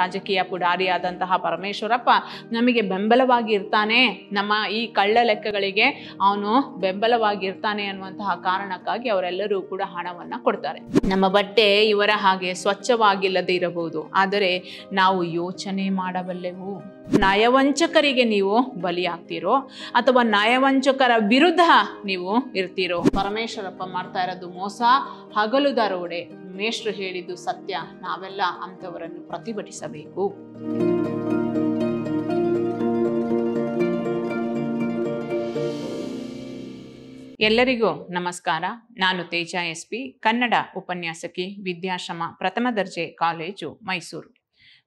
ರಾಜಕೀಯ ಪುಡಾರಿಯಾದಂತಹ ಪರಮೇಶ್ವರಪ್ಪ ನಮಗೆ ಬೆಂಬಲವಾಗಿ ಇರ್ತಾನೆ ನಮ್ಮ ಈ ಕಳ್ಳ ಲೆಕ್ಕಗಳಿಗೆ ಅವನು ಬೆಂಬಲವಾಗಿರ್ತಾನೆ ಅನ್ನುವಂತಹ ಕಾರಣಕ್ಕಾಗಿ ಅವರೆಲ್ಲರೂ ಕೂಡ ಹಣವನ್ನು ಕೊಡ್ತಾರೆ ನಮ್ಮ ಬಟ್ಟೆ ಇವರ ಹಾಗೆ ಸ್ವಚ್ಛವಾಗಿಲ್ಲದೆ ಇರಬಹುದು ಆದರೆ ನಾವು ಯೋಚನೆ ಮಾಡಬಲ್ಲೆವು ನಯವಂಚಕರಿಗೆ ನೀವು ಬಲಿಯಾಗ್ತೀರೋ ಅಥವಾ ನಯವಂಚಕರ ವಿರುದ್ಧ ನೀವು ಇರ್ತೀರೋ ಪರಮೇಶ್ವರಪ್ಪ ಮಾಡ್ತಾ ಇರೋದು ಮೋಸ ಹಗಲು ದರೋಡೆ ಮೇಷ್ರು ಹೇಳಿದ್ದು ಸತ್ಯ ನಾವೆಲ್ಲ ಅಂಥವರನ್ನು ಪ್ರತಿಭಟಿಸಬೇಕು ಎಲ್ಲರಿಗೂ ನಮಸ್ಕಾರ ನಾನು ತೇಜಾ ಎಸ್ ಪಿ ಕನ್ನಡ ಉಪನ್ಯಾಸಕಿ ವಿದ್ಯಾಶ್ರಮ ಪ್ರಥಮ ದರ್ಜೆ ಕಾಲೇಜು ಮೈಸೂರು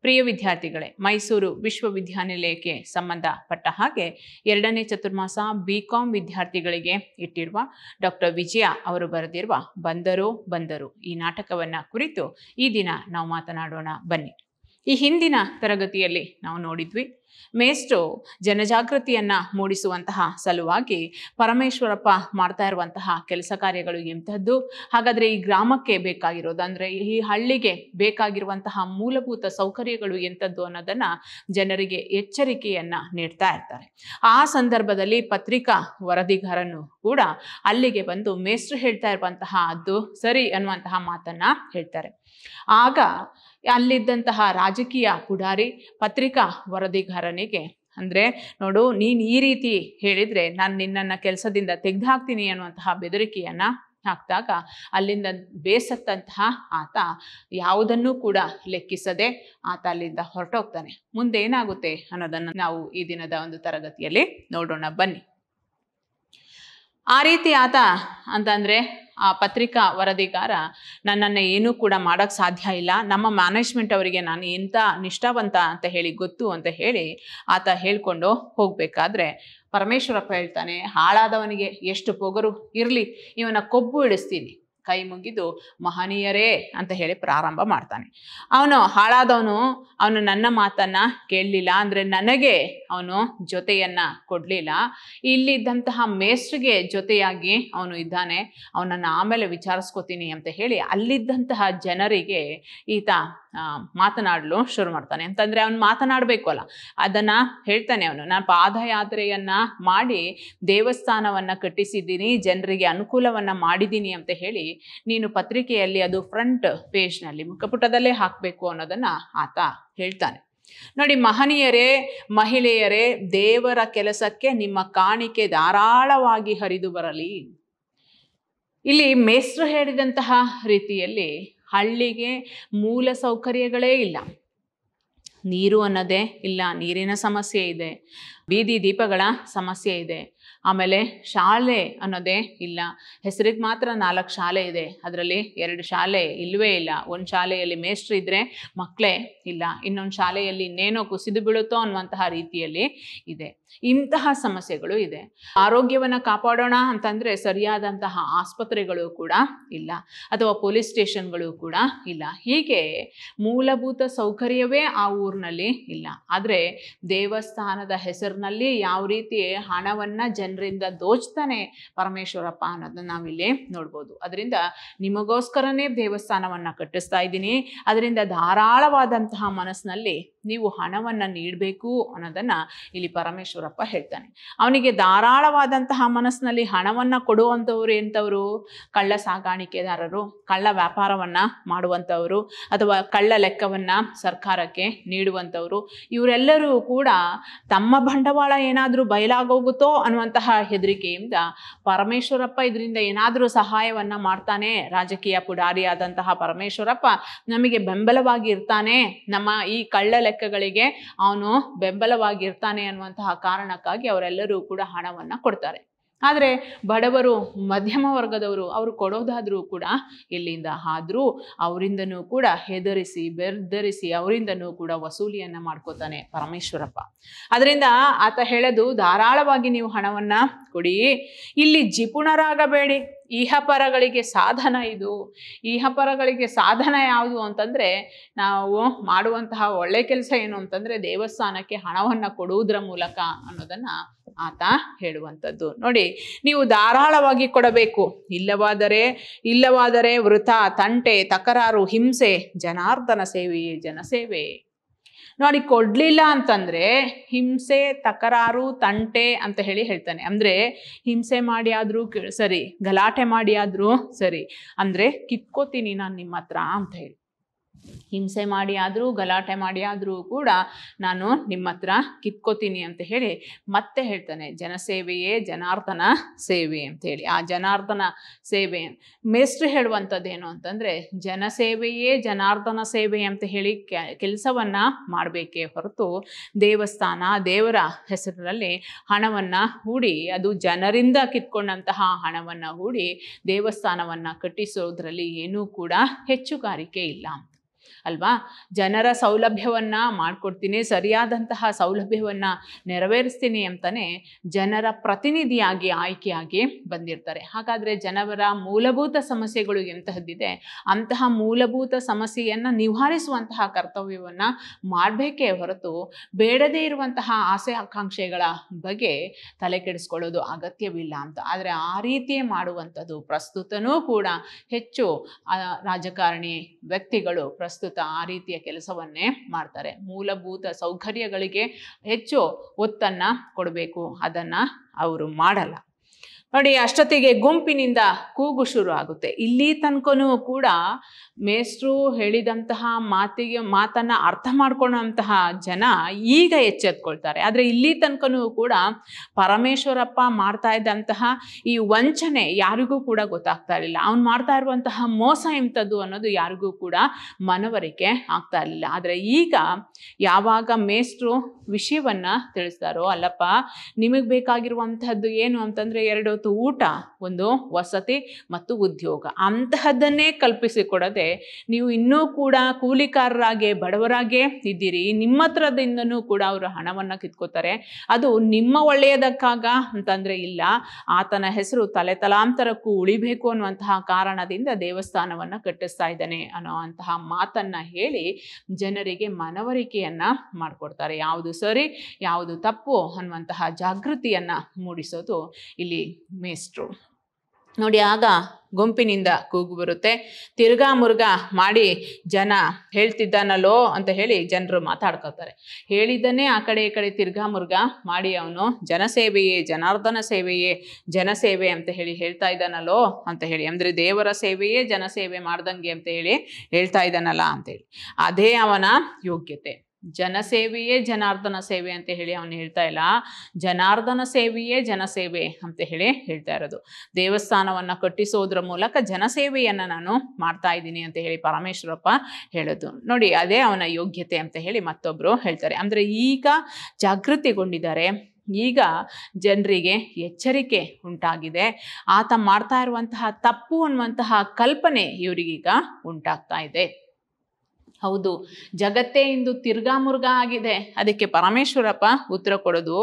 ಪ್ರಿಯ ವಿದ್ಯಾರ್ಥಿಗಳೇ ಮೈಸೂರು ವಿಶ್ವವಿದ್ಯಾನಿಲಯಕ್ಕೆ ಸಂಬಂಧಪಟ್ಟ ಹಾಗೆ ಎರಡನೇ ಚತುರ್ಮಾಸ ಬಿ ಕಾಮ್ ವಿದ್ಯಾರ್ಥಿಗಳಿಗೆ ಇಟ್ಟಿರುವ ಡಾಕ್ಟರ್ ವಿಜಯ ಅವರು ಬರೆದಿರುವ ಬಂದರು ಬಂದರು ಈ ನಾಟಕವನ್ನು ಕುರಿತು ಈ ದಿನ ನಾವು ಮಾತನಾಡೋಣ ಬನ್ನಿ ಈ ಹಿಂದಿನ ತರಗತಿಯಲ್ಲಿ ನಾವು ನೋಡಿದ್ವಿ ಮೇಸ್ಟೋ ಜನಜಾಗೃತಿಯನ್ನು ಮೂಡಿಸುವಂತಹ ಸಲುವಾಗಿ ಪರಮೇಶ್ವರಪ್ಪ ಮಾಡ್ತಾ ಇರುವಂತಹ ಕೆಲಸ ಕಾರ್ಯಗಳು ಎಂಥದ್ದು ಹಾಗಾದರೆ ಈ ಗ್ರಾಮಕ್ಕೆ ಬೇಕಾಗಿರೋದು ಅಂದರೆ ಈ ಹಳ್ಳಿಗೆ ಬೇಕಾಗಿರುವಂತಹ ಮೂಲಭೂತ ಸೌಕರ್ಯಗಳು ಎಂಥದ್ದು ಅನ್ನೋದನ್ನು ಜನರಿಗೆ ಎಚ್ಚರಿಕೆಯನ್ನು ನೀಡ್ತಾ ಇರ್ತಾರೆ ಆ ಸಂದರ್ಭದಲ್ಲಿ ಪತ್ರಿಕಾ ವರದಿಗಾರನು ಕೂಡ ಅಲ್ಲಿಗೆ ಬಂದು ಮೇಸ್ಟ್ರು ಹೇಳ್ತಾ ಇರುವಂತಹ ಅದು ಸರಿ ಅನ್ನುವಂತಹ ಮಾತನ್ನು ಹೇಳ್ತಾರೆ ಆಗ ಅಲ್ಲಿದ್ದಂತಹ ರಾಜಕೀಯ ಪುಡಾರಿ ಪತ್ರಿಕಾ ವರದಿಗಾರನಿಗೆ ಅಂದರೆ ನೋಡು ನೀನು ಈ ರೀತಿ ಹೇಳಿದರೆ ನಾನು ನಿನ್ನನ್ನು ಕೆಲಸದಿಂದ ತೆಗೆದುಹಾಕ್ತೀನಿ ಅನ್ನುವಂತಹ ಬೆದರಿಕೆಯನ್ನು ಹಾಕಿದಾಗ ಅಲ್ಲಿಂದ ಬೇಸತ್ತಂತಹ ಆತ ಯಾವುದನ್ನು ಕೂಡ ಲೆಕ್ಕಿಸದೆ ಆತ ಅಲ್ಲಿಂದ ಹೊರಟೋಗ್ತಾನೆ ಮುಂದೆ ಏನಾಗುತ್ತೆ ಅನ್ನೋದನ್ನು ನಾವು ಈ ದಿನದ ಒಂದು ತರಗತಿಯಲ್ಲಿ ನೋಡೋಣ ಬನ್ನಿ ಆ ರೀತಿ ಆತ ಅಂತಂದರೆ ಆ ಪತ್ರಿಕಾ ವರದಿಗಾರ ನನ್ನನ್ನು ಏನೂ ಕೂಡ ಮಾಡೋಕ್ಕೆ ಸಾಧ್ಯ ಇಲ್ಲ ನಮ್ಮ ಮ್ಯಾನೇಜ್ಮೆಂಟ್ ಅವರಿಗೆ ನಾನು ಎಂಥ ನಿಷ್ಠಾವಂತ ಅಂತ ಹೇಳಿ ಗೊತ್ತು ಅಂತ ಹೇಳಿ ಆತ ಹೇಳ್ಕೊಂಡು ಹೋಗಬೇಕಾದ್ರೆ ಪರಮೇಶ್ವರಪ್ಪ ಹೇಳ್ತಾನೆ ಹಾಳಾದವನಿಗೆ ಎಷ್ಟು ಪೊಗರು ಇರಲಿ ಇವನ ಕೊಬ್ಬು ಇಡಿಸ್ತೀನಿ ಕೈ ಮುಗಿದು ಮಹನೀಯರೇ ಅಂತ ಹೇಳಿ ಪ್ರಾರಂಭ ಮಾಡ್ತಾನೆ ಅವನು ಹಾಳಾದವನು ಅವನು ನನ್ನ ಮಾತನ್ನ ಕೇಳಲಿಲ್ಲ ಅಂದ್ರೆ ನನಗೆ ಅವನು ಜೊತೆಯನ್ನ ಕೊಡ್ಲಿಲ್ಲ ಇಲ್ಲಿದ್ದಂತಹ ಮೇಸ್ಟ್ರಿಗೆ ಜೊತೆಯಾಗಿ ಅವನು ಇದ್ದಾನೆ ಅವನನ್ನು ಆಮೇಲೆ ವಿಚಾರಿಸ್ಕೋತೀನಿ ಅಂತ ಹೇಳಿ ಅಲ್ಲಿದ್ದಂತಹ ಜನರಿಗೆ ಈತ ಮಾತನಾಡಲು ಶುರು ಮಾಡ್ತಾನೆ ಅಂತಂದ್ರೆ ಅವನು ಮಾತನಾಡಬೇಕು ಅಲ್ಲ ಅದನ್ನ ಹೇಳ್ತಾನೆ ಅವನು ನಾನು ಪಾದಯಾತ್ರೆಯನ್ನ ಮಾಡಿ ದೇವಸ್ಥಾನವನ್ನ ಕಟ್ಟಿಸಿದ್ದೀನಿ ಜನರಿಗೆ ಅನುಕೂಲವನ್ನ ಮಾಡಿದ್ದೀನಿ ಅಂತ ಹೇಳಿ ನೀನು ಪತ್ರಿಕೆಯಲ್ಲಿ ಅದು ಫ್ರಂಟ್ ನಲ್ಲಿ ಮುಖಪುಟದಲ್ಲೇ ಹಾಕ್ಬೇಕು ಅನ್ನೋದನ್ನ ಆತ ಹೇಳ್ತಾನೆ ನೋಡಿ ಮಹನೀಯರೇ ಮಹಿಳೆಯರೇ ದೇವರ ಕೆಲಸಕ್ಕೆ ನಿಮ್ಮ ಕಾಣಿಕೆ ಧಾರಾಳವಾಗಿ ಹರಿದು ಬರಲಿ ಇಲ್ಲಿ ಮೇಸ್ರು ಹೇಳಿದಂತಹ ರೀತಿಯಲ್ಲಿ ಹಳ್ಳಿಗೆ ಮೂಲ ಸೌಕರ್ಯಗಳೇ ಇಲ್ಲ ನೀರು ಅನ್ನೋದೇ ಇಲ್ಲ ನೀರಿನ ಸಮಸ್ಯೆ ಇದೆ ಬೀದಿ ದೀಪಗಳ ಸಮಸ್ಯೆ ಇದೆ ಆಮೇಲೆ ಶಾಲೆ ಅನ್ನೋದೇ ಇಲ್ಲ ಹೆಸರಿಗೆ ಮಾತ್ರ ನಾಲ್ಕು ಶಾಲೆ ಇದೆ ಅದರಲ್ಲಿ ಎರಡು ಶಾಲೆ ಇಲ್ಲವೇ ಇಲ್ಲ ಒಂದು ಶಾಲೆಯಲ್ಲಿ ಮೇಸ್ಟ್ರ್ ಇದ್ದರೆ ಮಕ್ಕಳೇ ಇಲ್ಲ ಇನ್ನೊಂದು ಶಾಲೆಯಲ್ಲಿ ಇನ್ನೇನೋ ಕುಸಿದು ಬೀಳುತ್ತೋ ಅನ್ನುವಂತಹ ರೀತಿಯಲ್ಲಿ ಇದೆ ಇಂತಹ ಸಮಸ್ಯೆಗಳು ಇದೆ ಆರೋಗ್ಯವನ್ನು ಕಾಪಾಡೋಣ ಅಂತಂದರೆ ಸರಿಯಾದಂತಹ ಆಸ್ಪತ್ರೆಗಳು ಕೂಡ ಇಲ್ಲ ಅಥವಾ ಪೊಲೀಸ್ ಸ್ಟೇಷನ್ಗಳು ಕೂಡ ಇಲ್ಲ ಹೀಗೆ ಮೂಲಭೂತ ಸೌಕರ್ಯವೇ ಆ ಊರಿನಲ್ಲಿ ಇಲ್ಲ ಆದರೆ ದೇವಸ್ಥಾನದ ಹೆಸರಿನಲ್ಲಿ ಯಾವ ರೀತಿ ಹಣವನ್ನು ಜನರಿಂದ ದೋಚ್ತಾನೆ ಪರಮೇಶ್ವರಪ್ಪ ಅನ್ನೋದನ್ನ ನಾವಿಲ್ಲಿ ನೋಡ್ಬೋದು ಅದರಿಂದ ನಿಮಗೋಸ್ಕರನೇ ದೇವಸ್ಥಾನವನ್ನು ಕಟ್ಟಿಸ್ತಾ ಇದ್ದೀನಿ ಅದರಿಂದ ಧಾರಾಳವಾದಂತಹ ಮನಸ್ಸಿನಲ್ಲಿ ನೀವು ಹಣವನ್ನು ನೀಡಬೇಕು ಅನ್ನೋದನ್ನು ಇಲ್ಲಿ ಪರಮೇಶ್ವರಪ್ಪ ಹೇಳ್ತಾನೆ ಅವನಿಗೆ ಧಾರಾಳವಾದಂತಹ ಮನಸ್ಸಿನಲ್ಲಿ ಹಣವನ್ನು ಕೊಡುವಂಥವ್ರು ಎಂಥವರು ಕಳ್ಳ ಸಾಗಾಣಿಕೆದಾರರು ಕಳ್ಳ ವ್ಯಾಪಾರವನ್ನು ಮಾಡುವಂಥವರು ಅಥವಾ ಕಳ್ಳ ಲೆಕ್ಕವನ್ನು ಸರ್ಕಾರಕ್ಕೆ ನೀಡುವಂಥವರು ಇವರೆಲ್ಲರೂ ಕೂಡ ತಮ್ಮ ಬಂಡವಾಳ ಏನಾದರೂ ಬಯಲಾಗೋಗುತ್ತೋ ಅನ್ನುವಂತಹ ಹೆದರಿಕೆಯಿಂದ ಪರಮೇಶ್ವರಪ್ಪ ಇದರಿಂದ ಏನಾದರೂ ಸಹಾಯವನ್ನು ಮಾಡ್ತಾನೆ ರಾಜಕೀಯ ಪುಡಾರಿಯಾದಂತಹ ಪರಮೇಶ್ವರಪ್ಪ ನಮಗೆ ಬೆಂಬಲವಾಗಿ ಇರ್ತಾನೆ ನಮ್ಮ ಈ ಕಳ್ಳ ಲೆಕ್ಕ ಲೆಕ್ಕಗಳಿಗೆ ಅವನು ಬೆಂಬಲವಾಗಿರ್ತಾನೆ ಅನ್ನುವಂತಹ ಕಾರಣಕ್ಕಾಗಿ ಅವರೆಲ್ಲರೂ ಕೂಡ ಹಣವನ್ನು ಕೊಡ್ತಾರೆ ಆದರೆ ಬಡವರು ಮಧ್ಯಮ ವರ್ಗದವರು ಅವರು ಕೊಡೋದಾದರೂ ಕೂಡ ಇಲ್ಲಿಂದ ಆದರೂ ಅವರಿಂದನೂ ಕೂಡ ಹೆದರಿಸಿ ಬೆರ್ಧರಿಸಿ ಅವರಿಂದನೂ ಕೂಡ ವಸೂಲಿಯನ್ನು ಮಾಡ್ಕೋತಾನೆ ಪರಮೇಶ್ವರಪ್ಪ ಅದರಿಂದ ಆತ ಹೇಳೋದು ಧಾರಾಳವಾಗಿ ನೀವು ಹಣವನ್ನು ಕೊಡಿ ಇಲ್ಲಿ ಜಿಪುಣರಾಗಬೇಡಿ ಇಹಪರಗಳಿಗೆ ಸಾಧನ ಇದು ಇಹಪರಗಳಿಗೆ ಸಾಧನ ಯಾವುದು ಅಂತಂದರೆ ನಾವು ಮಾಡುವಂತಹ ಒಳ್ಳೆ ಕೆಲಸ ಏನು ಅಂತಂದರೆ ದೇವಸ್ಥಾನಕ್ಕೆ ಹಣವನ್ನು ಕೊಡುವುದರ ಮೂಲಕ ಅನ್ನೋದನ್ನು ಆತ ಹೇಳುವಂಥದ್ದು ನೋಡಿ ನೀವು ಧಾರಾಳವಾಗಿ ಕೊಡಬೇಕು ಇಲ್ಲವಾದರೆ ಇಲ್ಲವಾದರೆ ವೃತ ತಂಟೆ ತಕರಾರು ಹಿಂಸೆ ಜನಾರ್ದನ ಸೇವೆಯೇ ಜನಸೇವೆ ನೋಡಿ ಕೊಡಲಿಲ್ಲ ಅಂತಂದರೆ ಹಿಂಸೆ ತಕರಾರು ತಂಟೆ ಅಂತ ಹೇಳಿ ಹೇಳ್ತಾನೆ ಅಂದರೆ ಹಿಂಸೆ ಮಾಡಿ ಆದರೂ ಸರಿ ಗಲಾಟೆ ಮಾಡಿ ಆದರೂ ಸರಿ ಅಂದರೆ ಕಿತ್ಕೋತೀನಿ ನಾನು ನಿಮ್ಮ ಹತ್ರ ಅಂತ ಹೇಳಿ ಹಿಂಸೆ ಮಾಡಿ ಆದರೂ ಗಲಾಟೆ ಮಾಡಿ ಆದರೂ ಕೂಡ ನಾನು ನಿಮ್ಮ ಹತ್ರ ಕಿತ್ಕೋತೀನಿ ಅಂತ ಹೇಳಿ ಮತ್ತೆ ಹೇಳ್ತಾನೆ ಜನಸೇವೆಯೇ ಜನಾರ್ದನ ಸೇವೆ ಅಂತ ಹೇಳಿ ಆ ಜನಾರ್ದನ ಸೇವೆ ಹೇಳುವಂಥದ್ದು ಹೇಳುವಂಥದ್ದೇನು ಅಂತಂದರೆ ಜನಸೇವೆಯೇ ಜನಾರ್ದನ ಸೇವೆ ಅಂತ ಹೇಳಿ ಕೆಲಸವನ್ನು ಮಾಡಬೇಕೇ ಹೊರತು ದೇವಸ್ಥಾನ ದೇವರ ಹೆಸರಿನಲ್ಲಿ ಹಣವನ್ನು ಹೂಡಿ ಅದು ಜನರಿಂದ ಕಿತ್ಕೊಂಡಂತಹ ಹಣವನ್ನು ಹೂಡಿ ದೇವಸ್ಥಾನವನ್ನು ಕಟ್ಟಿಸೋದ್ರಲ್ಲಿ ಏನೂ ಕೂಡ ಹೆಚ್ಚುಗಾರಿಕೆ ಇಲ್ಲ ಅಲ್ವಾ ಜನರ ಸೌಲಭ್ಯವನ್ನ ಮಾಡಿಕೊಡ್ತೀನಿ ಸರಿಯಾದಂತಹ ಸೌಲಭ್ಯವನ್ನ ನೆರವೇರಿಸ್ತೀನಿ ಅಂತಲೇ ಜನರ ಪ್ರತಿನಿಧಿಯಾಗಿ ಆಯ್ಕೆಯಾಗಿ ಬಂದಿರ್ತಾರೆ ಹಾಗಾದರೆ ಜನರ ಮೂಲಭೂತ ಸಮಸ್ಯೆಗಳು ಎಂತಹದ್ದಿದೆ ಅಂತಹ ಮೂಲಭೂತ ಸಮಸ್ಯೆಯನ್ನು ನಿವಾರಿಸುವಂತಹ ಕರ್ತವ್ಯವನ್ನು ಮಾಡಬೇಕೇ ಹೊರತು ಬೇಡದೇ ಇರುವಂತಹ ಆಸೆ ಆಕಾಂಕ್ಷೆಗಳ ಬಗ್ಗೆ ತಲೆ ಕೆಡಿಸ್ಕೊಳ್ಳೋದು ಅಗತ್ಯವಿಲ್ಲ ಅಂತ ಆದರೆ ಆ ರೀತಿ ಮಾಡುವಂಥದ್ದು ಪ್ರಸ್ತುತನೂ ಕೂಡ ಹೆಚ್ಚು ರಾಜಕಾರಣಿ ವ್ಯಕ್ತಿಗಳು ಪ್ರಸ್ ಪ್ರಸ್ತುತ ಆ ರೀತಿಯ ಕೆಲಸವನ್ನೇ ಮಾಡ್ತಾರೆ ಮೂಲಭೂತ ಸೌಕರ್ಯಗಳಿಗೆ ಹೆಚ್ಚು ಒತ್ತನ್ನ ಕೊಡಬೇಕು ಅದನ್ನ ಅವರು ಮಾಡಲ್ಲ ನೋಡಿ ಅಷ್ಟೊತ್ತಿಗೆ ಗುಂಪಿನಿಂದ ಕೂಗು ಶುರು ಆಗುತ್ತೆ ಇಲ್ಲಿ ತನಕನೂ ಕೂಡ ಮೇಷ್ಟ್ರು ಹೇಳಿದಂತಹ ಮಾತಿಗೆ ಮಾತನ್ನು ಅರ್ಥ ಮಾಡ್ಕೊಳ್ಳೋಂತಹ ಜನ ಈಗ ಎಚ್ಚೆತ್ಕೊಳ್ತಾರೆ ಆದರೆ ಇಲ್ಲಿ ತನಕನೂ ಕೂಡ ಪರಮೇಶ್ವರಪ್ಪ ಮಾಡ್ತಾ ಇದ್ದಂತಹ ಈ ವಂಚನೆ ಯಾರಿಗೂ ಕೂಡ ಗೊತ್ತಾಗ್ತಾ ಇರಲಿಲ್ಲ ಅವ್ನು ಮಾಡ್ತಾ ಇರುವಂತಹ ಮೋಸ ಇಂಥದ್ದು ಅನ್ನೋದು ಯಾರಿಗೂ ಕೂಡ ಮನವರಿಕೆ ಆಗ್ತಾ ಇರಲಿಲ್ಲ ಆದರೆ ಈಗ ಯಾವಾಗ ಮೇಷ್ಟ್ರು ವಿಷಯವನ್ನು ತಿಳಿಸ್ತಾರೋ ಅಲ್ಲಪ್ಪ ನಿಮಗೆ ಬೇಕಾಗಿರುವಂಥದ್ದು ಏನು ಅಂತಂದರೆ ಎರಡು ಹೊತ್ತು ಊಟ ಒಂದು ವಸತಿ ಮತ್ತು ಉದ್ಯೋಗ ಅಂತಹದ್ದನ್ನೇ ಕಲ್ಪಿಸಿಕೊಡದೆ ನೀವು ಇನ್ನೂ ಕೂಡ ಕೂಲಿಕಾರರಾಗೆ ಬಡವರಾಗೆ ಇದ್ದೀರಿ ನಿಮ್ಮ ಹತ್ರದಿಂದನೂ ಕೂಡ ಅವರು ಹಣವನ್ನು ಕಿತ್ಕೋತಾರೆ ಅದು ನಿಮ್ಮ ಒಳ್ಳೆಯದಕ್ಕಾಗ ಅಂತಂದರೆ ಇಲ್ಲ ಆತನ ಹೆಸರು ತಲೆ ತಲಾಂತರಕ್ಕೂ ಉಳಿಬೇಕು ಅನ್ನುವಂತಹ ಕಾರಣದಿಂದ ದೇವಸ್ಥಾನವನ್ನು ಕಟ್ಟಿಸ್ತಾ ಇದ್ದಾನೆ ಅನ್ನೋ ಅಂತಹ ಮಾತನ್ನು ಹೇಳಿ ಜನರಿಗೆ ಮನವರಿಕೆಯನ್ನು ಮಾಡಿಕೊಡ್ತಾರೆ ಯಾವುದು ಸರಿ ಯಾವುದು ತಪ್ಪು ಅನ್ನುವಂತಹ ಜಾಗೃತಿಯನ್ನು ಮೂಡಿಸೋದು ಇಲ್ಲಿ ಮೇಸ್ಟ್ರು ನೋಡಿ ಆಗ ಗುಂಪಿನಿಂದ ಕೂಗು ಬರುತ್ತೆ ತಿರ್ಗಾ ಮಾಡಿ ಜನ ಹೇಳ್ತಿದ್ದಾನಲ್ಲೋ ಅಂತ ಹೇಳಿ ಜನರು ಮಾತಾಡ್ಕೋತಾರೆ ಹೇಳಿದ್ದನ್ನೇ ಆ ಕಡೆ ಈ ಕಡೆ ತಿರ್ಗಾ ಮುರ್ಗ ಮಾಡಿ ಅವನು ಜನಸೇವೆಯೇ ಜನಾರ್ದನ ಸೇವೆಯೇ ಜನಸೇವೆ ಅಂತ ಹೇಳಿ ಹೇಳ್ತಾ ಇದ್ದಾನಲ್ಲೋ ಅಂತ ಹೇಳಿ ಅಂದರೆ ದೇವರ ಸೇವೆಯೇ ಜನಸೇವೆ ಮಾಡ್ದಂಗೆ ಅಂತ ಹೇಳಿ ಹೇಳ್ತಾ ಇದ್ದಾನಲ್ಲ ಅಂತೇಳಿ ಅದೇ ಅವನ ಯೋಗ್ಯತೆ ಜನಸೇವೆಯೇ ಜನಾರ್ದನ ಸೇವೆ ಅಂತ ಹೇಳಿ ಅವನು ಹೇಳ್ತಾ ಇಲ್ಲ ಜನಾರ್ದನ ಸೇವೆಯೇ ಜನಸೇವೆ ಅಂತ ಹೇಳಿ ಹೇಳ್ತಾ ಇರೋದು ದೇವಸ್ಥಾನವನ್ನು ಕಟ್ಟಿಸೋದ್ರ ಮೂಲಕ ಜನಸೇವೆಯನ್ನು ನಾನು ಮಾಡ್ತಾ ಇದ್ದೀನಿ ಅಂತ ಹೇಳಿ ಪರಮೇಶ್ವರಪ್ಪ ಹೇಳೋದು ನೋಡಿ ಅದೇ ಅವನ ಯೋಗ್ಯತೆ ಅಂತ ಹೇಳಿ ಮತ್ತೊಬ್ಬರು ಹೇಳ್ತಾರೆ ಅಂದರೆ ಈಗ ಜಾಗೃತಿಗೊಂಡಿದ್ದಾರೆ ಈಗ ಜನರಿಗೆ ಎಚ್ಚರಿಕೆ ಉಂಟಾಗಿದೆ ಆತ ಮಾಡ್ತಾ ಇರುವಂತಹ ತಪ್ಪು ಅನ್ನುವಂತಹ ಕಲ್ಪನೆ ಇವರಿಗೀಗ ಉಂಟಾಗ್ತಾ ಇದೆ ಹೌದು ಜಗತ್ತೇ ಇಂದು ತಿರ್ಗಾ ಮುರ್ಗಾ ಆಗಿದೆ ಅದಕ್ಕೆ ಪರಮೇಶ್ವರಪ್ಪ ಉತ್ತರ ಕೊಡೋದು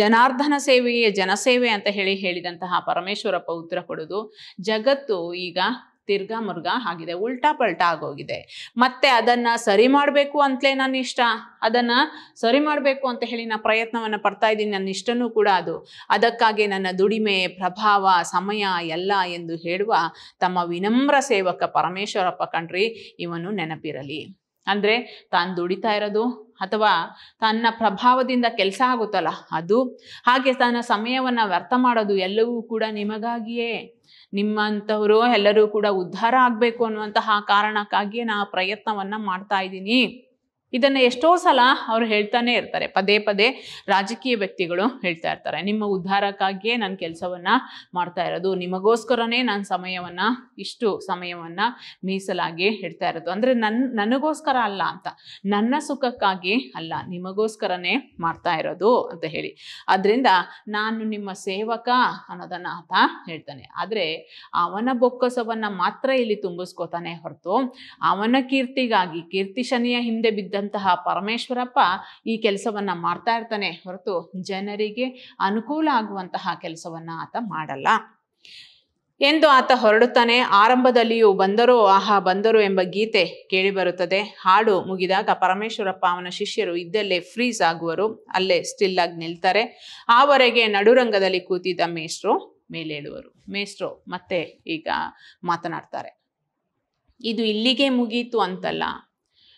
ಜನಾರ್ದನ ಸೇವೆಯೇ ಜನಸೇವೆ ಅಂತ ಹೇಳಿ ಹೇಳಿದಂತಹ ಪರಮೇಶ್ವರಪ್ಪ ಉತ್ತರ ಕೊಡೋದು ಜಗತ್ತು ಈಗ ತಿರ್ಗಾ ಮುರ್ಗ ಆಗಿದೆ ಉಲ್ಟಾ ಪಲ್ಟಾ ಆಗೋಗಿದೆ ಮತ್ತೆ ಅದನ್ನ ಸರಿ ಮಾಡಬೇಕು ಅಂತಲೇ ನಾನು ಇಷ್ಟ ಅದನ್ನ ಸರಿ ಮಾಡಬೇಕು ಅಂತ ಹೇಳಿ ನಾನು ಪ್ರಯತ್ನವನ್ನು ಪಡ್ತಾ ಇದ್ದೀನಿ ನನ್ನ ಇಷ್ಟನೂ ಕೂಡ ಅದು ಅದಕ್ಕಾಗಿ ನನ್ನ ದುಡಿಮೆ ಪ್ರಭಾವ ಸಮಯ ಎಲ್ಲ ಎಂದು ಹೇಳುವ ತಮ್ಮ ವಿನಮ್ರ ಸೇವಕ ಪರಮೇಶ್ವರಪ್ಪ ಕಣ್ರಿ ಇವನು ನೆನಪಿರಲಿ ಅಂದರೆ ತಾನು ದುಡಿತಾ ಇರೋದು ಅಥವಾ ತನ್ನ ಪ್ರಭಾವದಿಂದ ಕೆಲಸ ಆಗುತ್ತಲ್ಲ ಅದು ಹಾಗೆ ತನ್ನ ಸಮಯವನ್ನು ವ್ಯರ್ಥ ಮಾಡೋದು ಎಲ್ಲವೂ ಕೂಡ ನಿಮಗಾಗಿಯೇ ನಿಮ್ಮಂಥವರು ಎಲ್ಲರೂ ಕೂಡ ಉದ್ಧಾರ ಆಗಬೇಕು ಅನ್ನುವಂತಹ ಕಾರಣಕ್ಕಾಗಿ ನಾ ಪ್ರಯತ್ನವನ್ನು ಮಾಡ್ತಾ ಇದ್ದೀನಿ ಇದನ್ನು ಎಷ್ಟೋ ಸಲ ಅವರು ಹೇಳ್ತಾನೆ ಇರ್ತಾರೆ ಪದೇ ಪದೇ ರಾಜಕೀಯ ವ್ಯಕ್ತಿಗಳು ಹೇಳ್ತಾ ಇರ್ತಾರೆ ನಿಮ್ಮ ಉದ್ಧಾರಕ್ಕಾಗಿಯೇ ನಾನು ಕೆಲಸವನ್ನು ಮಾಡ್ತಾ ಇರೋದು ನಿಮಗೋಸ್ಕರನೇ ನಾನು ಸಮಯವನ್ನು ಇಷ್ಟು ಸಮಯವನ್ನು ಮೀಸಲಾಗಿ ಹೇಳ್ತಾ ಇರೋದು ಅಂದರೆ ನನ್ನ ನನಗೋಸ್ಕರ ಅಲ್ಲ ಅಂತ ನನ್ನ ಸುಖಕ್ಕಾಗಿ ಅಲ್ಲ ನಿಮಗೋಸ್ಕರನೇ ಮಾಡ್ತಾ ಇರೋದು ಅಂತ ಹೇಳಿ ಅದರಿಂದ ನಾನು ನಿಮ್ಮ ಸೇವಕ ಅನ್ನೋದನ್ನು ಆತ ಹೇಳ್ತಾನೆ ಆದರೆ ಅವನ ಬೊಕ್ಕಸವನ್ನು ಮಾತ್ರ ಇಲ್ಲಿ ತುಂಬಿಸ್ಕೋತಾನೆ ಹೊರತು ಅವನ ಕೀರ್ತಿಗಾಗಿ ಕೀರ್ತಿ ಶನಿಯ ಹಿಂದೆ ಬಿದ್ದ ಇದ್ದಂತಹ ಪರಮೇಶ್ವರಪ್ಪ ಈ ಕೆಲಸವನ್ನು ಮಾಡ್ತಾ ಇರ್ತಾನೆ ಹೊರತು ಜನರಿಗೆ ಅನುಕೂಲ ಆಗುವಂತಹ ಕೆಲಸವನ್ನು ಆತ ಮಾಡಲ್ಲ ಎಂದು ಆತ ಹೊರಡುತ್ತಾನೆ ಆರಂಭದಲ್ಲಿಯೂ ಬಂದರು ಆಹಾ ಬಂದರು ಎಂಬ ಗೀತೆ ಕೇಳಿಬರುತ್ತದೆ ಹಾಡು ಮುಗಿದಾಗ ಪರಮೇಶ್ವರಪ್ಪ ಅವನ ಶಿಷ್ಯರು ಇದ್ದಲ್ಲೇ ಫ್ರೀಸ್ ಆಗುವರು ಅಲ್ಲೇ ಸ್ಟಿಲ್ ಆಗಿ ನಿಲ್ತಾರೆ ಆವರೆಗೆ ನಡುರಂಗದಲ್ಲಿ ಕೂತಿದ್ದ ಮೇಸ್ರು ಮೇಲೇಳುವರು ಮೇಸ್ರು ಮತ್ತೆ ಈಗ ಮಾತನಾಡ್ತಾರೆ ಇದು ಇಲ್ಲಿಗೆ ಮುಗೀತು ಅಂತಲ್ಲ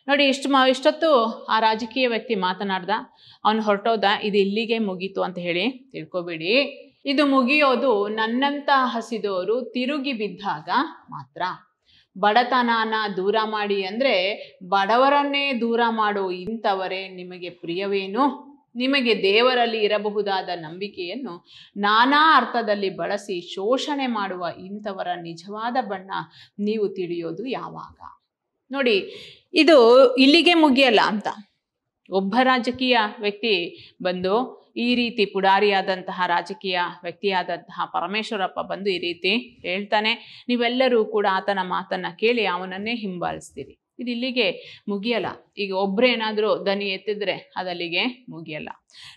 ನೋಡಿ ಇಷ್ಟು ಮಾ ಇಷ್ಟೊತ್ತು ಆ ರಾಜಕೀಯ ವ್ಯಕ್ತಿ ಮಾತನಾಡ್ದ ಅವನು ಹೊರಟೋದ ಇದು ಇಲ್ಲಿಗೆ ಮುಗೀತು ಅಂತ ಹೇಳಿ ತಿಳ್ಕೊಬೇಡಿ ಇದು ಮುಗಿಯೋದು ನನ್ನಂತ ಹಸಿದವರು ತಿರುಗಿ ಬಿದ್ದಾಗ ಮಾತ್ರ ಬಡತನನ ದೂರ ಮಾಡಿ ಅಂದರೆ ಬಡವರನ್ನೇ ದೂರ ಮಾಡೋ ಇಂಥವರೇ ನಿಮಗೆ ಪ್ರಿಯವೇನು ನಿಮಗೆ ದೇವರಲ್ಲಿ ಇರಬಹುದಾದ ನಂಬಿಕೆಯನ್ನು ನಾನಾ ಅರ್ಥದಲ್ಲಿ ಬಳಸಿ ಶೋಷಣೆ ಮಾಡುವ ಇಂಥವರ ನಿಜವಾದ ಬಣ್ಣ ನೀವು ತಿಳಿಯೋದು ಯಾವಾಗ ನೋಡಿ ಇದು ಇಲ್ಲಿಗೆ ಮುಗಿಯಲ್ಲ ಅಂತ ಒಬ್ಬ ರಾಜಕೀಯ ವ್ಯಕ್ತಿ ಬಂದು ಈ ರೀತಿ ಪುಡಾರಿಯಾದಂತಹ ರಾಜಕೀಯ ವ್ಯಕ್ತಿಯಾದಂತಹ ಪರಮೇಶ್ವರಪ್ಪ ಬಂದು ಈ ರೀತಿ ಹೇಳ್ತಾನೆ ನೀವೆಲ್ಲರೂ ಕೂಡ ಆತನ ಮಾತನ್ನು ಕೇಳಿ ಅವನನ್ನೇ ಹಿಂಬಾಲಿಸ್ತೀರಿ ಇದು ಇಲ್ಲಿಗೆ ಮುಗಿಯಲ್ಲ ಈಗ ಒಬ್ಬರೇನಾದರೂ ದನಿ ಎತ್ತಿದ್ರೆ ಅದಲ್ಲಿಗೆ ಮುಗಿಯಲ್ಲ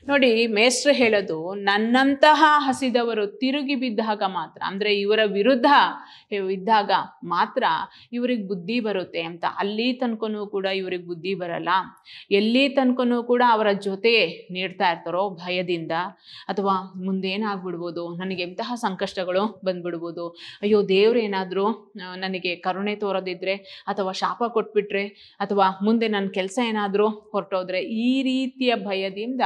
ನೋಡಿ ಮೇಸ್ಟ್ರ್ ಹೇಳೋದು ನನ್ನಂತಹ ಹಸಿದವರು ತಿರುಗಿ ಬಿದ್ದಾಗ ಮಾತ್ರ ಅಂದರೆ ಇವರ ವಿರುದ್ಧ ಇದ್ದಾಗ ಮಾತ್ರ ಇವ್ರಿಗೆ ಬುದ್ಧಿ ಬರುತ್ತೆ ಅಂತ ಅಲ್ಲಿ ತನಕನು ಕೂಡ ಇವ್ರಿಗೆ ಬುದ್ಧಿ ಬರಲ್ಲ ಎಲ್ಲಿ ತನಕನು ಕೂಡ ಅವರ ಜೊತೆ ನೀಡ್ತಾ ಇರ್ತಾರೋ ಭಯದಿಂದ ಅಥವಾ ಮುಂದೇನಾಗ್ಬಿಡ್ಬೋದು ನನಗೆ ಎಂತಹ ಸಂಕಷ್ಟಗಳು ಬಂದ್ಬಿಡ್ಬೋದು ಅಯ್ಯೋ ದೇವ್ರೇನಾದರೂ ನನಗೆ ಕರುಣೆ ತೋರೋದಿದ್ರೆ ಅಥವಾ ಶಾಪ ಕೊಟ್ಬಿಟ್ರೆ ಅಥವಾ ಮುಂದೆ ನನ್ನ ಕೆಲಸ ಏನಾದರೂ ಹೊರಟೋದ್ರೆ ಈ ರೀತಿಯ ಭಯದಿಂದ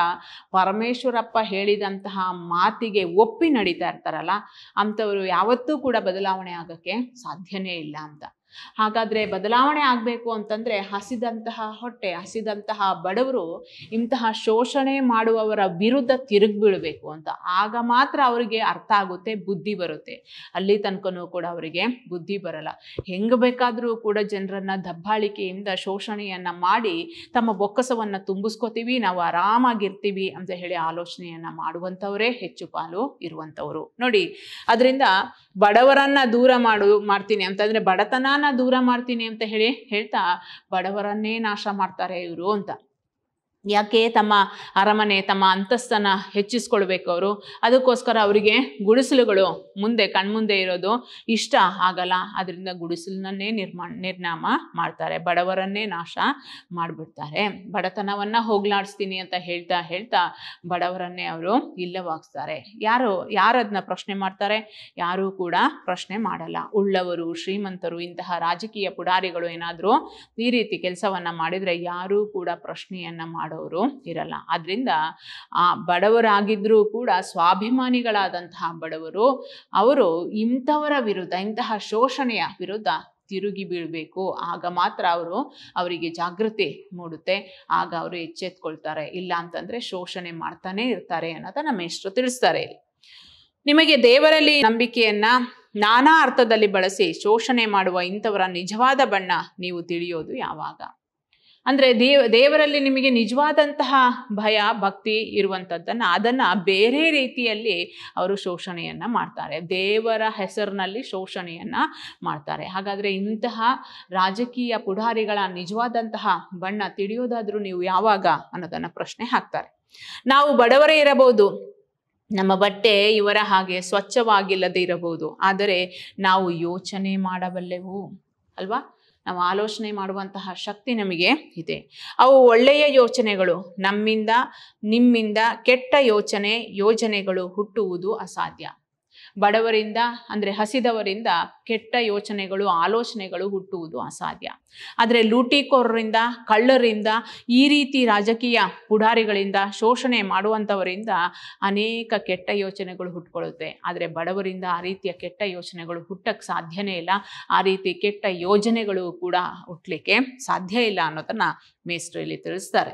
ಪರಮೇಶ್ವರಪ್ಪ ಹೇಳಿದಂತಹ ಮಾತಿಗೆ ಒಪ್ಪಿ ನಡೀತಾ ಇರ್ತಾರಲ್ಲ ಅಂಥವ್ರು ಯಾವತ್ತೂ ಕೂಡ ಬದಲಾವಣೆ ಆಗೋಕ್ಕೆ ಸಾಧ್ಯನೇ ಇಲ್ಲ ಅಂತ ಹಾಗಾದರೆ ಬದಲಾವಣೆ ಆಗಬೇಕು ಅಂತಂದರೆ ಹಸಿದಂತಹ ಹೊಟ್ಟೆ ಹಸಿದಂತಹ ಬಡವರು ಇಂತಹ ಶೋಷಣೆ ಮಾಡುವವರ ವಿರುದ್ಧ ತಿರುಗಿಬೀಳಬೇಕು ಅಂತ ಆಗ ಮಾತ್ರ ಅವರಿಗೆ ಅರ್ಥ ಆಗುತ್ತೆ ಬುದ್ಧಿ ಬರುತ್ತೆ ಅಲ್ಲಿ ತನಕನೂ ಕೂಡ ಅವರಿಗೆ ಬುದ್ಧಿ ಬರಲ್ಲ ಹೆಂಗೆ ಬೇಕಾದರೂ ಕೂಡ ಜನರನ್ನ ದಬ್ಬಾಳಿಕೆಯಿಂದ ಶೋಷಣೆಯನ್ನು ಮಾಡಿ ತಮ್ಮ ಬೊಕ್ಕಸವನ್ನು ತುಂಬಿಸ್ಕೋತೀವಿ ನಾವು ಆರಾಮಾಗಿರ್ತೀವಿ ಅಂತ ಹೇಳಿ ಆಲೋಚನೆಯನ್ನು ಮಾಡುವಂಥವರೇ ಹೆಚ್ಚು ಪಾಲು ಇರುವಂಥವರು ನೋಡಿ ಅದರಿಂದ ಬಡವರನ್ನ ದೂರ ಮಾಡು ಮಾಡ್ತೀನಿ ಅಂತಂದ್ರೆ ಬಡತನನ ದೂರ ಮಾಡ್ತೀನಿ ಅಂತ ಹೇಳಿ ಹೇಳ್ತಾ ಬಡವರನ್ನೇ ನಾಶ ಮಾಡ್ತಾರೆ ಇವರು ಅಂತ ಯಾಕೆ ತಮ್ಮ ಅರಮನೆ ತಮ್ಮ ಅಂತಸ್ತನ ಹೆಚ್ಚಿಸ್ಕೊಳ್ಬೇಕು ಅವರು ಅದಕ್ಕೋಸ್ಕರ ಅವರಿಗೆ ಗುಡಿಸಲುಗಳು ಮುಂದೆ ಕಣ್ಮುಂದೆ ಇರೋದು ಇಷ್ಟ ಆಗಲ್ಲ ಅದರಿಂದ ಗುಡಿಸಲನ್ನೇ ನಿರ್ಮಾ ನಿರ್ನಾಮ ಮಾಡ್ತಾರೆ ಬಡವರನ್ನೇ ನಾಶ ಮಾಡಿಬಿಡ್ತಾರೆ ಬಡತನವನ್ನು ಹೋಗ್ಲಾಡಿಸ್ತೀನಿ ಅಂತ ಹೇಳ್ತಾ ಹೇಳ್ತಾ ಬಡವರನ್ನೇ ಅವರು ಇಲ್ಲವಾಗ್ತಾರೆ ಯಾರು ಯಾರದನ್ನ ಪ್ರಶ್ನೆ ಮಾಡ್ತಾರೆ ಯಾರೂ ಕೂಡ ಪ್ರಶ್ನೆ ಮಾಡಲ್ಲ ಉಳ್ಳವರು ಶ್ರೀಮಂತರು ಇಂತಹ ರಾಜಕೀಯ ಪುಡಾರಿಗಳು ಏನಾದರೂ ಈ ರೀತಿ ಕೆಲಸವನ್ನು ಮಾಡಿದರೆ ಯಾರೂ ಕೂಡ ಪ್ರಶ್ನೆಯನ್ನು ಮಾಡೋ ಮಾಡೋರು ಇರಲ್ಲ ಆದ್ರಿಂದ ಆ ಬಡವರಾಗಿದ್ರೂ ಕೂಡ ಸ್ವಾಭಿಮಾನಿಗಳಾದಂತಹ ಬಡವರು ಅವರು ಇಂಥವರ ವಿರುದ್ಧ ಇಂತಹ ಶೋಷಣೆಯ ವಿರುದ್ಧ ತಿರುಗಿ ಬೀಳಬೇಕು ಆಗ ಮಾತ್ರ ಅವರು ಅವರಿಗೆ ಜಾಗೃತಿ ಮೂಡುತ್ತೆ ಆಗ ಅವರು ಎಚ್ಚೆತ್ಕೊಳ್ತಾರೆ ಇಲ್ಲ ಅಂತಂದ್ರೆ ಶೋಷಣೆ ಮಾಡ್ತಾನೆ ಇರ್ತಾರೆ ಅನ್ನೋದನ್ನ ಮೇಷ್ಟ್ರು ತಿಳಿಸ್ತಾರೆ ನಿಮಗೆ ದೇವರಲ್ಲಿ ನಂಬಿಕೆಯನ್ನ ನಾನಾ ಅರ್ಥದಲ್ಲಿ ಬಳಸಿ ಶೋಷಣೆ ಮಾಡುವ ಇಂಥವರ ನಿಜವಾದ ಬಣ್ಣ ನೀವು ತಿಳಿಯೋದು ಯಾವಾಗ ಅಂದರೆ ದೇವ ದೇವರಲ್ಲಿ ನಿಮಗೆ ನಿಜವಾದಂತಹ ಭಯ ಭಕ್ತಿ ಇರುವಂಥದ್ದನ್ನು ಅದನ್ನು ಬೇರೆ ರೀತಿಯಲ್ಲಿ ಅವರು ಶೋಷಣೆಯನ್ನು ಮಾಡ್ತಾರೆ ದೇವರ ಹೆಸರಿನಲ್ಲಿ ಶೋಷಣೆಯನ್ನು ಮಾಡ್ತಾರೆ ಹಾಗಾದರೆ ಇಂತಹ ರಾಜಕೀಯ ಪುಢಾರಿಗಳ ನಿಜವಾದಂತಹ ಬಣ್ಣ ತಿಳಿಯೋದಾದರೂ ನೀವು ಯಾವಾಗ ಅನ್ನೋದನ್ನು ಪ್ರಶ್ನೆ ಹಾಕ್ತಾರೆ ನಾವು ಬಡವರೇ ಇರಬಹುದು ನಮ್ಮ ಬಟ್ಟೆ ಇವರ ಹಾಗೆ ಸ್ವಚ್ಛವಾಗಿಲ್ಲದೇ ಇರಬಹುದು ಆದರೆ ನಾವು ಯೋಚನೆ ಮಾಡಬಲ್ಲೆವು ಅಲ್ವಾ ನಾವು ಆಲೋಚನೆ ಮಾಡುವಂತಹ ಶಕ್ತಿ ನಮಗೆ ಇದೆ ಅವು ಒಳ್ಳೆಯ ಯೋಚನೆಗಳು ನಮ್ಮಿಂದ ನಿಮ್ಮಿಂದ ಕೆಟ್ಟ ಯೋಚನೆ ಯೋಜನೆಗಳು ಹುಟ್ಟುವುದು ಅಸಾಧ್ಯ ಬಡವರಿಂದ ಅಂದರೆ ಹಸಿದವರಿಂದ ಕೆಟ್ಟ ಯೋಚನೆಗಳು ಆಲೋಚನೆಗಳು ಹುಟ್ಟುವುದು ಅಸಾಧ್ಯ ಆದರೆ ಲೂಟಿಕೋರರಿಂದ ಕಳ್ಳರಿಂದ ಈ ರೀತಿ ರಾಜಕೀಯ ಪುಡಾರಿಗಳಿಂದ ಶೋಷಣೆ ಮಾಡುವಂಥವರಿಂದ ಅನೇಕ ಕೆಟ್ಟ ಯೋಚನೆಗಳು ಹುಟ್ಕೊಳ್ಳುತ್ತೆ ಆದರೆ ಬಡವರಿಂದ ಆ ರೀತಿಯ ಕೆಟ್ಟ ಯೋಚನೆಗಳು ಹುಟ್ಟಕ್ಕೆ ಸಾಧ್ಯನೇ ಇಲ್ಲ ಆ ರೀತಿ ಕೆಟ್ಟ ಯೋಜನೆಗಳು ಕೂಡ ಹುಟ್ಟಲಿಕ್ಕೆ ಸಾಧ್ಯ ಇಲ್ಲ ಅನ್ನೋದನ್ನು ಮೇಸ್ಟ್ರಿಯಲ್ಲಿ ತಿಳಿಸ್ತಾರೆ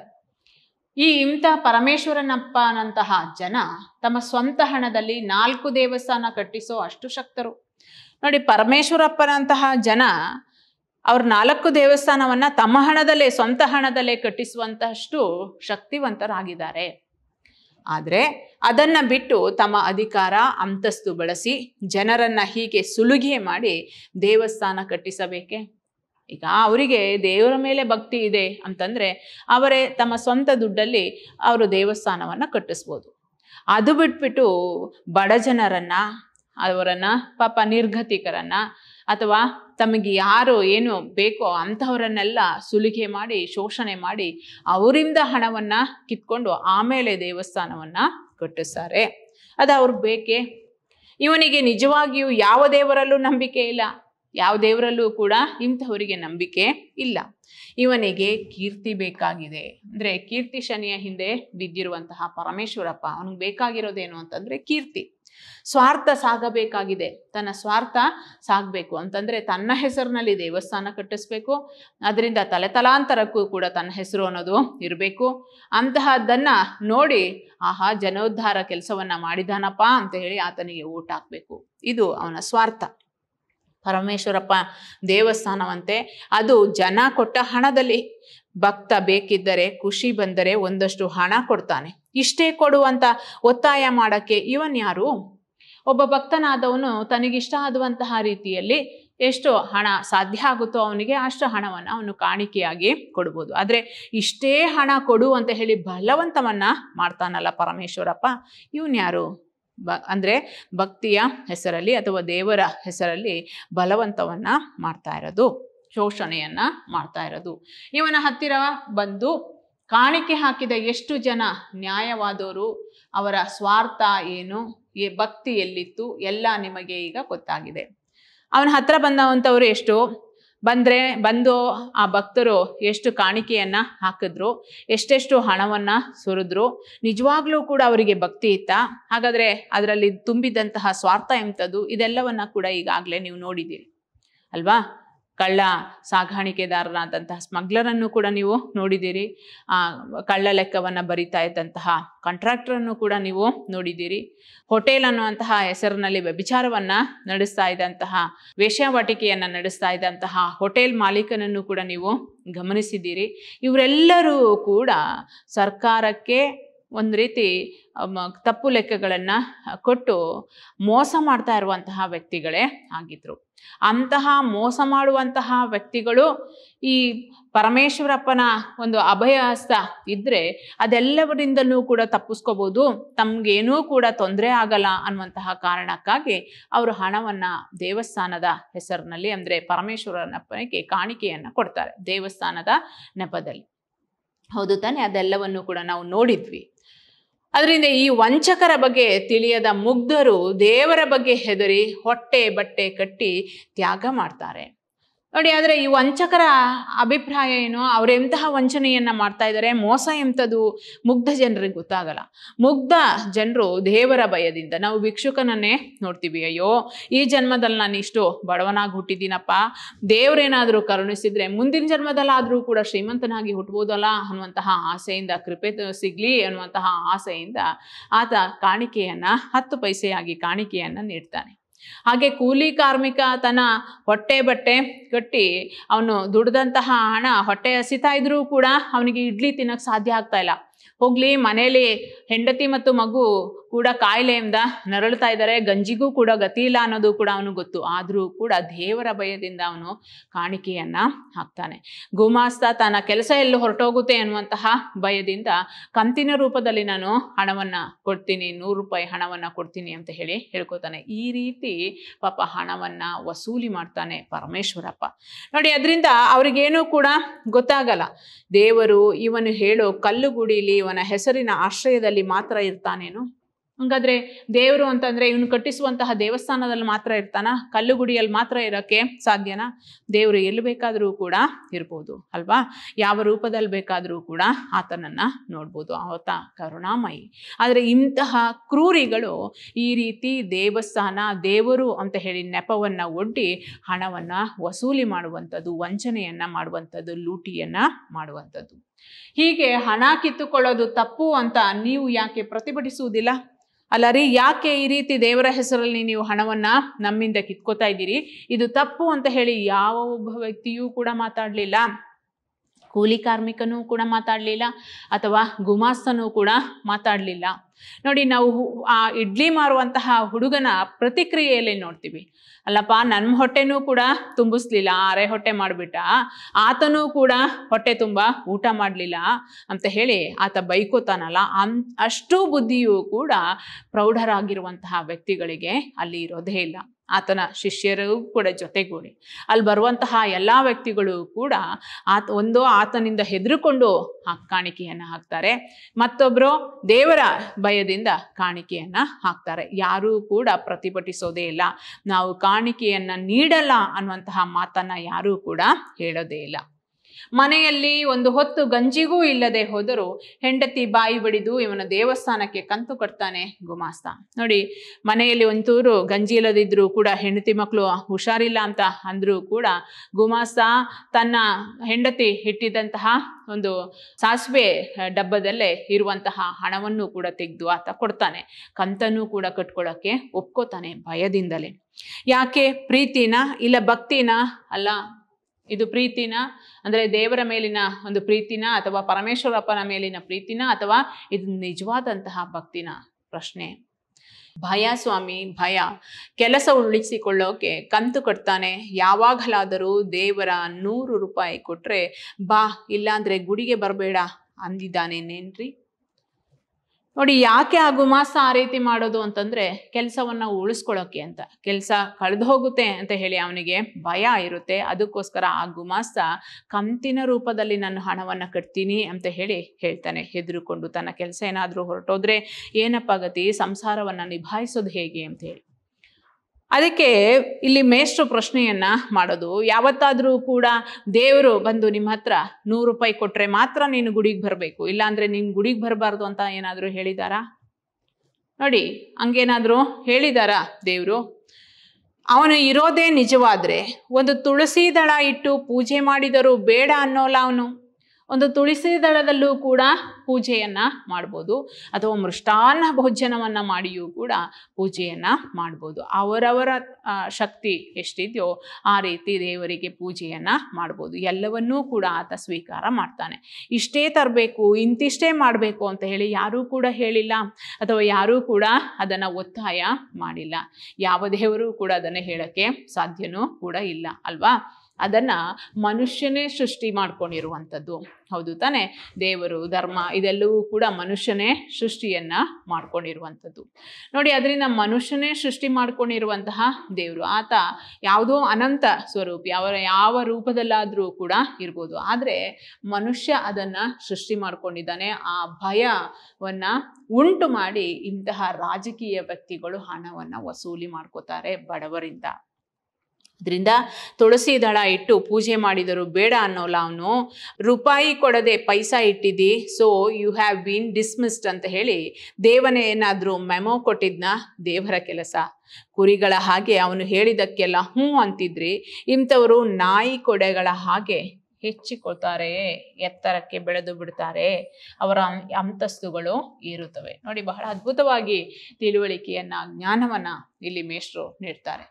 ಈ ಇಂಥ ಪರಮೇಶ್ವರನಪ್ಪನಂತಹ ಜನ ತಮ್ಮ ಸ್ವಂತ ಹಣದಲ್ಲಿ ನಾಲ್ಕು ದೇವಸ್ಥಾನ ಕಟ್ಟಿಸೋ ಅಷ್ಟು ಶಕ್ತರು ನೋಡಿ ಪರಮೇಶ್ವರಪ್ಪನಂತಹ ಜನ ಅವ್ರ ನಾಲ್ಕು ದೇವಸ್ಥಾನವನ್ನ ತಮ್ಮ ಹಣದಲ್ಲೇ ಸ್ವಂತ ಹಣದಲ್ಲೇ ಕಟ್ಟಿಸುವಂತಹಷ್ಟು ಶಕ್ತಿವಂತರಾಗಿದ್ದಾರೆ ಆದರೆ ಅದನ್ನ ಬಿಟ್ಟು ತಮ್ಮ ಅಧಿಕಾರ ಅಂತಸ್ತು ಬಳಸಿ ಜನರನ್ನ ಹೀಗೆ ಸುಲುಗೆ ಮಾಡಿ ದೇವಸ್ಥಾನ ಕಟ್ಟಿಸಬೇಕೆ ಈಗ ಅವರಿಗೆ ದೇವರ ಮೇಲೆ ಭಕ್ತಿ ಇದೆ ಅಂತಂದರೆ ಅವರೇ ತಮ್ಮ ಸ್ವಂತ ದುಡ್ಡಲ್ಲಿ ಅವರು ದೇವಸ್ಥಾನವನ್ನು ಕಟ್ಟಿಸ್ಬೋದು ಅದು ಬಿಟ್ಬಿಟ್ಟು ಬಡ ಜನರನ್ನು ಅವರನ್ನು ಪಾಪ ನಿರ್ಗತಿಕರನ್ನು ಅಥವಾ ತಮಗೆ ಯಾರು ಏನು ಬೇಕೋ ಅಂಥವರನ್ನೆಲ್ಲ ಸುಲಿಗೆ ಮಾಡಿ ಶೋಷಣೆ ಮಾಡಿ ಅವರಿಂದ ಹಣವನ್ನು ಕಿತ್ಕೊಂಡು ಆಮೇಲೆ ದೇವಸ್ಥಾನವನ್ನು ಕಟ್ಟಿಸ್ತಾರೆ ಅದು ಅವ್ರಿಗೆ ಬೇಕೇ ಇವನಿಗೆ ನಿಜವಾಗಿಯೂ ಯಾವ ದೇವರಲ್ಲೂ ನಂಬಿಕೆ ಇಲ್ಲ ಯಾವ ದೇವರಲ್ಲೂ ಕೂಡ ಇಂಥವರಿಗೆ ನಂಬಿಕೆ ಇಲ್ಲ ಇವನಿಗೆ ಕೀರ್ತಿ ಬೇಕಾಗಿದೆ ಅಂದರೆ ಕೀರ್ತಿ ಶನಿಯ ಹಿಂದೆ ಬಿದ್ದಿರುವಂತಹ ಪರಮೇಶ್ವರಪ್ಪ ಅವನಿಗೆ ಬೇಕಾಗಿರೋದೇನು ಅಂತಂದರೆ ಕೀರ್ತಿ ಸ್ವಾರ್ಥ ಸಾಗಬೇಕಾಗಿದೆ ತನ್ನ ಸ್ವಾರ್ಥ ಸಾಗಬೇಕು ಅಂತಂದರೆ ತನ್ನ ಹೆಸರಿನಲ್ಲಿ ದೇವಸ್ಥಾನ ಕಟ್ಟಿಸ್ಬೇಕು ಅದರಿಂದ ತಲೆತಲಾಂತರಕ್ಕೂ ಕೂಡ ತನ್ನ ಹೆಸರು ಅನ್ನೋದು ಇರಬೇಕು ಅಂತಹದ್ದನ್ನು ನೋಡಿ ಆಹಾ ಜನೋದ್ಧಾರ ಕೆಲಸವನ್ನು ಮಾಡಿದಾನಪ್ಪ ಅಂತ ಹೇಳಿ ಆತನಿಗೆ ಊಟ ಹಾಕಬೇಕು ಇದು ಅವನ ಸ್ವಾರ್ಥ ಪರಮೇಶ್ವರಪ್ಪ ದೇವಸ್ಥಾನವಂತೆ ಅದು ಜನ ಕೊಟ್ಟ ಹಣದಲ್ಲಿ ಭಕ್ತ ಬೇಕಿದ್ದರೆ ಖುಷಿ ಬಂದರೆ ಒಂದಷ್ಟು ಹಣ ಕೊಡ್ತಾನೆ ಇಷ್ಟೇ ಕೊಡುವಂತ ಒತ್ತಾಯ ಮಾಡಕ್ಕೆ ಇವನ್ ಯಾರು ಒಬ್ಬ ಭಕ್ತನಾದವನು ತನಗಿಷ್ಟ ಆದುವಂತಹ ರೀತಿಯಲ್ಲಿ ಎಷ್ಟು ಹಣ ಸಾಧ್ಯ ಆಗುತ್ತೋ ಅವನಿಗೆ ಅಷ್ಟು ಹಣವನ್ನು ಅವನು ಕಾಣಿಕೆಯಾಗಿ ಕೊಡ್ಬೋದು ಆದರೆ ಇಷ್ಟೇ ಹಣ ಕೊಡು ಅಂತ ಹೇಳಿ ಬಲವಂತವನ್ನು ಮಾಡ್ತಾನಲ್ಲ ಪರಮೇಶ್ವರಪ್ಪ ಇವನ್ಯಾರು ಯಾರು ಬ ಅಂದರೆ ಭಕ್ತಿಯ ಹೆಸರಲ್ಲಿ ಅಥವಾ ದೇವರ ಹೆಸರಲ್ಲಿ ಬಲವಂತವನ್ನು ಮಾಡ್ತಾ ಇರೋದು ಶೋಷಣೆಯನ್ನು ಮಾಡ್ತಾ ಇರೋದು ಇವನ ಹತ್ತಿರ ಬಂದು ಕಾಣಿಕೆ ಹಾಕಿದ ಎಷ್ಟು ಜನ ನ್ಯಾಯವಾದವರು ಅವರ ಸ್ವಾರ್ಥ ಏನು ಈ ಭಕ್ತಿ ಎಲ್ಲಿತ್ತು ಎಲ್ಲ ನಿಮಗೆ ಈಗ ಗೊತ್ತಾಗಿದೆ ಅವನ ಹತ್ರ ಬಂದವಂಥವ್ರು ಎಷ್ಟು ಬಂದರೆ ಬಂದು ಆ ಭಕ್ತರು ಎಷ್ಟು ಕಾಣಿಕೆಯನ್ನು ಹಾಕಿದ್ರು ಎಷ್ಟೆಷ್ಟು ಹಣವನ್ನು ಸುರಿದ್ರು ನಿಜವಾಗ್ಲೂ ಕೂಡ ಅವರಿಗೆ ಭಕ್ತಿ ಇತ್ತ ಹಾಗಾದರೆ ಅದರಲ್ಲಿ ತುಂಬಿದಂತಹ ಸ್ವಾರ್ಥ ಎಂಥದ್ದು ಇದೆಲ್ಲವನ್ನು ಕೂಡ ಈಗಾಗಲೇ ನೀವು ನೋಡಿದ್ದೀರಿ ಅಲ್ವಾ ಕಳ್ಳ ಸಾಗಾಣಿಕೆದಾರರಾದಂತಹ ಸ್ಮಗ್ಲರನ್ನು ಕೂಡ ನೀವು ನೋಡಿದ್ದೀರಿ ಕಳ್ಳ ಲೆಕ್ಕವನ್ನು ಬರಿತಾ ಇದ್ದಂತಹ ಕಾಂಟ್ರಾಕ್ಟರನ್ನು ಕೂಡ ನೀವು ನೋಡಿದ್ದೀರಿ ಹೋಟೆಲ್ ಅನ್ನುವಂತಹ ಹೆಸರಿನಲ್ಲಿ ವ್ಯಭಿಚಾರವನ್ನು ನಡೆಸ್ತಾ ಇದ್ದಂತಹ ವೇಷವಾಟಿಕೆಯನ್ನು ನಡೆಸ್ತಾ ಇದ್ದಂತಹ ಹೋಟೆಲ್ ಮಾಲೀಕನನ್ನು ಕೂಡ ನೀವು ಗಮನಿಸಿದ್ದೀರಿ ಇವರೆಲ್ಲರೂ ಕೂಡ ಸರ್ಕಾರಕ್ಕೆ ಒಂದು ರೀತಿ ತಪ್ಪು ಲೆಕ್ಕಗಳನ್ನು ಕೊಟ್ಟು ಮೋಸ ಮಾಡ್ತಾ ಇರುವಂತಹ ವ್ಯಕ್ತಿಗಳೇ ಆಗಿದ್ರು ಅಂತಹ ಮೋಸ ಮಾಡುವಂತಹ ವ್ಯಕ್ತಿಗಳು ಈ ಪರಮೇಶ್ವರಪ್ಪನ ಒಂದು ಅಭಯಹಸ್ತ ಇದ್ದರೆ ಅದೆಲ್ಲವರಿಂದಲೂ ಕೂಡ ತಪ್ಪಿಸ್ಕೋಬೋದು ತಮಗೇನೂ ಕೂಡ ತೊಂದರೆ ಆಗಲ್ಲ ಅನ್ನುವಂತಹ ಕಾರಣಕ್ಕಾಗಿ ಅವರು ಹಣವನ್ನು ದೇವಸ್ಥಾನದ ಹೆಸರಿನಲ್ಲಿ ಅಂದರೆ ಪರಮೇಶ್ವರನಪ್ಪನಿಗೆ ಕಾಣಿಕೆಯನ್ನು ಕೊಡ್ತಾರೆ ದೇವಸ್ಥಾನದ ನೆಪದಲ್ಲಿ ಹೌದು ತಾನೆ ಅದೆಲ್ಲವನ್ನು ಕೂಡ ನಾವು ನೋಡಿದ್ವಿ ಅದರಿಂದ ಈ ವಂಚಕರ ಬಗ್ಗೆ ತಿಳಿಯದ ಮುಗ್ಧರು ದೇವರ ಬಗ್ಗೆ ಹೆದರಿ ಹೊಟ್ಟೆ ಬಟ್ಟೆ ಕಟ್ಟಿ ತ್ಯಾಗ ಮಾಡ್ತಾರೆ ನೋಡಿ ಆದರೆ ಈ ವಂಚಕರ ಅಭಿಪ್ರಾಯ ಏನು ಅವರು ಎಂತಹ ವಂಚನೆಯನ್ನು ಮಾಡ್ತಾ ಇದ್ದಾರೆ ಮೋಸ ಎಂಥದ್ದು ಮುಗ್ಧ ಜನರಿಗೆ ಗೊತ್ತಾಗಲ್ಲ ಮುಗ್ಧ ಜನರು ದೇವರ ಭಯದಿಂದ ನಾವು ಭಿಕ್ಷುಕನನ್ನೇ ನೋಡ್ತೀವಿ ಅಯ್ಯೋ ಈ ಜನ್ಮದಲ್ಲಿ ನಾನು ಇಷ್ಟು ಬಡವನಾಗಿ ಹುಟ್ಟಿದ್ದೀನಪ್ಪ ದೇವರೇನಾದರೂ ಕರುಣಿಸಿದರೆ ಮುಂದಿನ ಜನ್ಮದಲ್ಲಾದರೂ ಕೂಡ ಶ್ರೀಮಂತನಾಗಿ ಹುಟ್ಬೋದಲ್ಲ ಅನ್ನುವಂತಹ ಆಸೆಯಿಂದ ಕೃಪೆ ಸಿಗಲಿ ಅನ್ನುವಂತಹ ಆಸೆಯಿಂದ ಆತ ಕಾಣಿಕೆಯನ್ನು ಹತ್ತು ಪೈಸೆಯಾಗಿ ಕಾಣಿಕೆಯನ್ನು ನೀಡ್ತಾನೆ ಹಾಗೆ ಕೂಲಿ ಕಾರ್ಮಿಕ ತನ್ನ ಹೊಟ್ಟೆ ಬಟ್ಟೆ ಕಟ್ಟಿ ಅವನು ದುಡ್ದಂತಹ ಹಣ ಹೊಟ್ಟೆ ಹಸಿತಾ ಇದ್ರೂ ಕೂಡ ಅವನಿಗೆ ಇಡ್ಲಿ ತಿನ್ನೋಕ್ಕೆ ಸಾಧ್ಯ ಆಗ್ತಾ ಇಲ್ಲ ಹೋಗ್ಲಿ ಮನೆಯಲ್ಲಿ ಹೆಂಡತಿ ಮತ್ತು ಮಗು ಕೂಡ ಕಾಯಿಲೆಯಿಂದ ನರಳುತ್ತಾ ಇದ್ದಾರೆ ಗಂಜಿಗೂ ಕೂಡ ಗತಿ ಇಲ್ಲ ಅನ್ನೋದು ಕೂಡ ಅವನು ಗೊತ್ತು ಆದರೂ ಕೂಡ ದೇವರ ಭಯದಿಂದ ಅವನು ಕಾಣಿಕೆಯನ್ನ ಹಾಕ್ತಾನೆ ಗೋಮಾಸ್ತ ತನ್ನ ಕೆಲಸ ಎಲ್ಲೂ ಹೊರಟೋಗುತ್ತೆ ಅನ್ನುವಂತಹ ಭಯದಿಂದ ಕಂತಿನ ರೂಪದಲ್ಲಿ ನಾನು ಹಣವನ್ನ ಕೊಡ್ತೀನಿ ನೂರು ರೂಪಾಯಿ ಹಣವನ್ನ ಕೊಡ್ತೀನಿ ಅಂತ ಹೇಳಿ ಹೇಳ್ಕೊತಾನೆ ಈ ರೀತಿ ಪಾಪ ಹಣವನ್ನ ವಸೂಲಿ ಮಾಡ್ತಾನೆ ಪರಮೇಶ್ವರಪ್ಪ ನೋಡಿ ಅದರಿಂದ ಅವ್ರಿಗೇನೂ ಕೂಡ ಗೊತ್ತಾಗಲ್ಲ ದೇವರು ಇವನು ಹೇಳೋ ಕಲ್ಲುಗುಡಿಲಿ ಇವನ ಹೆಸರಿನ ಆಶ್ರಯದಲ್ಲಿ ಮಾತ್ರ ಇರ್ತಾನೇನು ಹಂಗಾದ್ರೆ ದೇವರು ಅಂತಂದ್ರೆ ಇವನು ಕಟ್ಟಿಸುವಂತಹ ದೇವಸ್ಥಾನದಲ್ಲಿ ಮಾತ್ರ ಇರ್ತಾನ ಕಲ್ಲುಗುಡಿಯಲ್ಲಿ ಮಾತ್ರ ಇರೋಕ್ಕೆ ಸಾಧ್ಯನಾ ದೇವರು ಎಲ್ಲಿ ಬೇಕಾದರೂ ಕೂಡ ಇರ್ಬೋದು ಅಲ್ವಾ ಯಾವ ರೂಪದಲ್ಲಿ ಬೇಕಾದರೂ ಕೂಡ ಆತನನ್ನ ನೋಡ್ಬೋದು ಆತ ಕರುಣಾಮಯಿ ಆದರೆ ಇಂತಹ ಕ್ರೂರಿಗಳು ಈ ರೀತಿ ದೇವಸ್ಥಾನ ದೇವರು ಅಂತ ಹೇಳಿ ನೆಪವನ್ನು ಒಡ್ಡಿ ಹಣವನ್ನು ವಸೂಲಿ ಮಾಡುವಂಥದ್ದು ವಂಚನೆಯನ್ನು ಮಾಡುವಂಥದ್ದು ಲೂಟಿಯನ್ನು ಮಾಡುವಂಥದ್ದು ಹೀಗೆ ಹಣ ಕಿತ್ತುಕೊಳ್ಳೋದು ತಪ್ಪು ಅಂತ ನೀವು ಯಾಕೆ ಪ್ರತಿಭಟಿಸುವುದಿಲ್ಲ ಅಲ್ಲ ರೀ ಯಾಕೆ ಈ ರೀತಿ ದೇವರ ಹೆಸರಲ್ಲಿ ನೀವು ಹಣವನ್ನ ನಮ್ಮಿಂದ ಕಿತ್ಕೋತಾ ಇದ್ದೀರಿ ಇದು ತಪ್ಪು ಅಂತ ಹೇಳಿ ಯಾವ ಒಬ್ಬ ವ್ಯಕ್ತಿಯೂ ಕೂಡ ಮಾತಾಡಲಿಲ್ಲ ಕೂಲಿ ಕಾರ್ಮಿಕನೂ ಕೂಡ ಮಾತಾಡಲಿಲ್ಲ ಅಥವಾ ಗುಮಾಸ್ತನೂ ಕೂಡ ಮಾತಾಡಲಿಲ್ಲ ನೋಡಿ ನಾವು ಆ ಇಡ್ಲಿ ಮಾರುವಂತಹ ಹುಡುಗನ ಪ್ರತಿಕ್ರಿಯೆಯಲ್ಲಿ ನೋಡ್ತೀವಿ ಅಲ್ಲಪ್ಪ ನನ್ನ ಹೊಟ್ಟೆನೂ ಕೂಡ ತುಂಬಿಸ್ಲಿಲ್ಲ ಅರೆ ಹೊಟ್ಟೆ ಮಾಡಿಬಿಟ್ಟ ಆತನೂ ಕೂಡ ಹೊಟ್ಟೆ ತುಂಬ ಊಟ ಮಾಡಲಿಲ್ಲ ಅಂತ ಹೇಳಿ ಆತ ಬೈಕೋತಾನಲ್ಲ ಅನ್ ಅಷ್ಟು ಬುದ್ಧಿಯೂ ಕೂಡ ಪ್ರೌಢರಾಗಿರುವಂತಹ ವ್ಯಕ್ತಿಗಳಿಗೆ ಅಲ್ಲಿ ಇರೋದೇ ಇಲ್ಲ ಆತನ ಶಿಷ್ಯರೂ ಕೂಡ ಜೊತೆಗೂಡಿ ಅಲ್ಲಿ ಬರುವಂತಹ ಎಲ್ಲ ವ್ಯಕ್ತಿಗಳು ಕೂಡ ಆತ ಒಂದೋ ಆತನಿಂದ ಹೆದರುಕೊಂಡು ಕಾಣಿಕೆಯನ್ನು ಹಾಕ್ತಾರೆ ಮತ್ತೊಬ್ಬರು ದೇವರ ಭಯದಿಂದ ಕಾಣಿಕೆಯನ್ನು ಹಾಕ್ತಾರೆ ಯಾರೂ ಕೂಡ ಪ್ರತಿಭಟಿಸೋದೇ ಇಲ್ಲ ನಾವು ಕಾಣಿಕೆಯನ್ನು ನೀಡಲ್ಲ ಅನ್ನುವಂತಹ ಮಾತನ್ನು ಯಾರೂ ಕೂಡ ಹೇಳೋದೇ ಇಲ್ಲ ಮನೆಯಲ್ಲಿ ಒಂದು ಹೊತ್ತು ಗಂಜಿಗೂ ಇಲ್ಲದೆ ಹೋದರೂ ಹೆಂಡತಿ ಬಾಯಿ ಬಡಿದು ಇವನ ದೇವಸ್ಥಾನಕ್ಕೆ ಕಂತು ಕಟ್ತಾನೆ ಗುಮಾಸ್ತ ನೋಡಿ ಮನೆಯಲ್ಲಿ ಒಂಚೂರು ಗಂಜಿ ಇಲ್ಲದಿದ್ರು ಕೂಡ ಹೆಂಡತಿ ಮಕ್ಕಳು ಹುಷಾರಿಲ್ಲ ಅಂತ ಅಂದ್ರೂ ಕೂಡ ಗುಮಾಸ್ತ ತನ್ನ ಹೆಂಡತಿ ಇಟ್ಟಿದ್ದಂತಹ ಒಂದು ಸಾಸಿವೆ ಡಬ್ಬದಲ್ಲೇ ಇರುವಂತಹ ಹಣವನ್ನು ಕೂಡ ತೆಗೆದು ಆತ ಕೊಡ್ತಾನೆ ಕಂತನ್ನು ಕೂಡ ಕಟ್ಕೊಳ್ಳೋಕ್ಕೆ ಒಪ್ಕೋತಾನೆ ಭಯದಿಂದಲೇ ಯಾಕೆ ಪ್ರೀತಿನ ಇಲ್ಲ ಭಕ್ತಿನ ಅಲ್ಲ ಇದು ಪ್ರೀತಿನ ಅಂದರೆ ದೇವರ ಮೇಲಿನ ಒಂದು ಪ್ರೀತಿನ ಅಥವಾ ಪರಮೇಶ್ವರಪ್ಪನ ಮೇಲಿನ ಪ್ರೀತಿನ ಅಥವಾ ಇದು ನಿಜವಾದಂತಹ ಭಕ್ತಿನ ಪ್ರಶ್ನೆ ಭಯ ಸ್ವಾಮಿ ಭಯ ಕೆಲಸ ಉಳಿಸಿಕೊಳ್ಳೋಕೆ ಕಂತು ಕಟ್ತಾನೆ ಯಾವಾಗಲಾದರೂ ದೇವರ ನೂರು ರೂಪಾಯಿ ಕೊಟ್ಟರೆ ಬಾ ಇಲ್ಲಾಂದರೆ ಗುಡಿಗೆ ಬರಬೇಡ ಅಂದಿದ್ದಾನೆ ನೇನ್ರಿ ನೋಡಿ ಯಾಕೆ ಆ ಗುಮಾಸ್ತ ಆ ರೀತಿ ಮಾಡೋದು ಅಂತಂದ್ರೆ ಕೆಲಸವನ್ನ ಉಳಿಸ್ಕೊಳ್ಳೋಕೆ ಅಂತ ಕೆಲಸ ಕಳೆದು ಹೋಗುತ್ತೆ ಅಂತ ಹೇಳಿ ಅವನಿಗೆ ಭಯ ಇರುತ್ತೆ ಅದಕ್ಕೋಸ್ಕರ ಆ ಗುಮಾಸ್ತ ಕಂತಿನ ರೂಪದಲ್ಲಿ ನನ್ನ ಹಣವನ್ನ ಕಟ್ತೀನಿ ಅಂತ ಹೇಳಿ ಹೇಳ್ತಾನೆ ಹೆದರುಕೊಂಡು ತನ್ನ ಕೆಲಸ ಏನಾದರೂ ಹೊರಟೋದ್ರೆ ಏನಪ್ಪ ಗತಿ ಸಂಸಾರವನ್ನ ನಿಭಾಯಿಸೋದು ಹೇಗೆ ಅಂತ ಹೇಳಿ ಅದಕ್ಕೆ ಇಲ್ಲಿ ಮೇಷ್ಟ್ರು ಪ್ರಶ್ನೆಯನ್ನ ಮಾಡೋದು ಯಾವತ್ತಾದರೂ ಕೂಡ ದೇವರು ಬಂದು ನಿಮ್ಮ ಹತ್ರ ನೂರು ರೂಪಾಯಿ ಕೊಟ್ರೆ ಮಾತ್ರ ನೀನು ಗುಡಿಗೆ ಬರಬೇಕು ಇಲ್ಲಾಂದ್ರೆ ನೀನು ಗುಡಿಗೆ ಬರಬಾರ್ದು ಅಂತ ಏನಾದರೂ ಹೇಳಿದಾರಾ ನೋಡಿ ಹಂಗೇನಾದರೂ ಹೇಳಿದಾರಾ ದೇವರು ಅವನು ಇರೋದೇ ನಿಜವಾದ್ರೆ ಒಂದು ತುಳಸಿ ದಳ ಇಟ್ಟು ಪೂಜೆ ಮಾಡಿದರೂ ಬೇಡ ಅನ್ನೋಲ್ಲ ಅವನು ಒಂದು ತುಳಸಿ ದಳದಲ್ಲೂ ಕೂಡ ಪೂಜೆಯನ್ನು ಮಾಡ್ಬೋದು ಅಥವಾ ಮೃಷ್ಟಾನ್ನ ಭೋಜನವನ್ನು ಮಾಡಿಯೂ ಕೂಡ ಪೂಜೆಯನ್ನು ಮಾಡ್ಬೋದು ಅವರವರ ಶಕ್ತಿ ಎಷ್ಟಿದೆಯೋ ಆ ರೀತಿ ದೇವರಿಗೆ ಪೂಜೆಯನ್ನು ಮಾಡ್ಬೋದು ಎಲ್ಲವನ್ನೂ ಕೂಡ ಆತ ಸ್ವೀಕಾರ ಮಾಡ್ತಾನೆ ಇಷ್ಟೇ ತರಬೇಕು ಇಂತಿಷ್ಟೇ ಮಾಡಬೇಕು ಅಂತ ಹೇಳಿ ಯಾರೂ ಕೂಡ ಹೇಳಿಲ್ಲ ಅಥವಾ ಯಾರೂ ಕೂಡ ಅದನ್ನು ಒತ್ತಾಯ ಮಾಡಿಲ್ಲ ಯಾವ ದೇವರೂ ಕೂಡ ಅದನ್ನು ಹೇಳೋಕ್ಕೆ ಸಾಧ್ಯನೂ ಕೂಡ ಇಲ್ಲ ಅಲ್ವಾ ಅದನ್ನು ಮನುಷ್ಯನೇ ಸೃಷ್ಟಿ ಮಾಡ್ಕೊಂಡಿರುವಂಥದ್ದು ಹೌದು ತಾನೇ ದೇವರು ಧರ್ಮ ಇದೆಲ್ಲವೂ ಕೂಡ ಮನುಷ್ಯನೇ ಸೃಷ್ಟಿಯನ್ನು ಮಾಡ್ಕೊಂಡಿರುವಂಥದ್ದು ನೋಡಿ ಅದರಿಂದ ಮನುಷ್ಯನೇ ಸೃಷ್ಟಿ ಮಾಡ್ಕೊಂಡಿರುವಂತಹ ದೇವರು ಆತ ಯಾವುದೋ ಅನಂತ ಸ್ವರೂಪಿ ಅವರ ಯಾವ ರೂಪದಲ್ಲಾದರೂ ಕೂಡ ಇರ್ಬೋದು ಆದರೆ ಮನುಷ್ಯ ಅದನ್ನು ಸೃಷ್ಟಿ ಮಾಡ್ಕೊಂಡಿದ್ದಾನೆ ಆ ಭಯವನ್ನು ಉಂಟು ಮಾಡಿ ಇಂತಹ ರಾಜಕೀಯ ವ್ಯಕ್ತಿಗಳು ಹಣವನ್ನು ವಸೂಲಿ ಮಾಡ್ಕೋತಾರೆ ಬಡವರಿಂದ ಇದರಿಂದ ತುಳಸಿ ದಳ ಇಟ್ಟು ಪೂಜೆ ಮಾಡಿದರು ಬೇಡ ಅನ್ನೋಲ್ಲ ಅವನು ರೂಪಾಯಿ ಕೊಡದೆ ಪೈಸಾ ಇಟ್ಟಿದ್ದಿ so you have been dismissed ಅಂತ ಹೇಳಿ ದೇವನೇ ಏನಾದರೂ ಮೆಮೋ ಕೊಟ್ಟಿದ್ನ ದೇವರ ಕೆಲಸ ಕುರಿಗಳ ಹಾಗೆ ಅವನು ಹೇಳಿದಕ್ಕೆಲ್ಲ ಹ್ಞೂ ಅಂತಿದ್ರಿ ಇಂಥವರು ನಾಯಿ ಕೊಡೆಗಳ ಹಾಗೆ ಹೆಚ್ಚಿಕೊಳ್ತಾರೆ ಎತ್ತರಕ್ಕೆ ಬೆಳೆದು ಬಿಡ್ತಾರೆ ಅವರ ಅಂತಸ್ತುಗಳು ಏರುತ್ತವೆ ನೋಡಿ ಬಹಳ ಅದ್ಭುತವಾಗಿ ತಿಳುವಳಿಕೆಯನ್ನು ಜ್ಞಾನವನ್ನು ಇಲ್ಲಿ ಮೇಷ್ಟ್ರು ನೀಡ್ತಾರೆ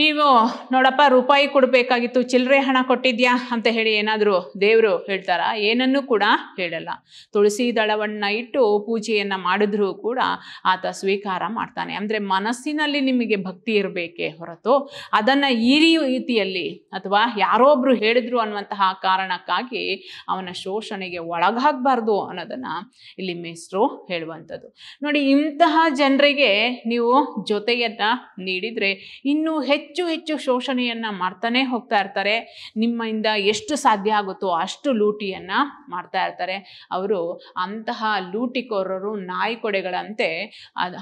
ನೀವು ನೋಡಪ್ಪ ರೂಪಾಯಿ ಕೊಡಬೇಕಾಗಿತ್ತು ಚಿಲ್ಲರೆ ಹಣ ಕೊಟ್ಟಿದ್ಯಾ ಅಂತ ಹೇಳಿ ಏನಾದರೂ ದೇವರು ಹೇಳ್ತಾರಾ ಏನನ್ನೂ ಕೂಡ ಹೇಳಲ್ಲ ತುಳಸಿ ದಳವನ್ನು ಇಟ್ಟು ಪೂಜೆಯನ್ನು ಮಾಡಿದ್ರೂ ಕೂಡ ಆತ ಸ್ವೀಕಾರ ಮಾಡ್ತಾನೆ ಅಂದರೆ ಮನಸ್ಸಿನಲ್ಲಿ ನಿಮಗೆ ಭಕ್ತಿ ಇರಬೇಕೇ ಹೊರತು ಅದನ್ನು ಈ ರೀತಿಯಲ್ಲಿ ಅಥವಾ ಯಾರೊಬ್ಬರು ಹೇಳಿದ್ರು ಅನ್ನುವಂತಹ ಕಾರಣಕ್ಕಾಗಿ ಅವನ ಶೋಷಣೆಗೆ ಒಳಗಾಗಬಾರ್ದು ಅನ್ನೋದನ್ನು ಇಲ್ಲಿ ಮೇಸ್ರು ಹೇಳುವಂಥದ್ದು ನೋಡಿ ಇಂತಹ ಜನರಿಗೆ ನೀವು ಜೊತೆಯನ್ನು ನೀಡಿದರೆ ಇನ್ನೂ ಹೆಚ್ಚು ಹೆಚ್ಚು ಹೆಚ್ಚು ಶೋಷಣೆಯನ್ನು ಮಾಡ್ತಾನೆ ಹೋಗ್ತಾ ಇರ್ತಾರೆ ನಿಮ್ಮಿಂದ ಎಷ್ಟು ಸಾಧ್ಯ ಆಗುತ್ತೋ ಅಷ್ಟು ಲೂಟಿಯನ್ನು ಮಾಡ್ತಾ ಇರ್ತಾರೆ ಅವರು ಅಂತಹ ಲೂಟಿಕೋರರು ನಾಯಿ ಕೊಡೆಗಳಂತೆ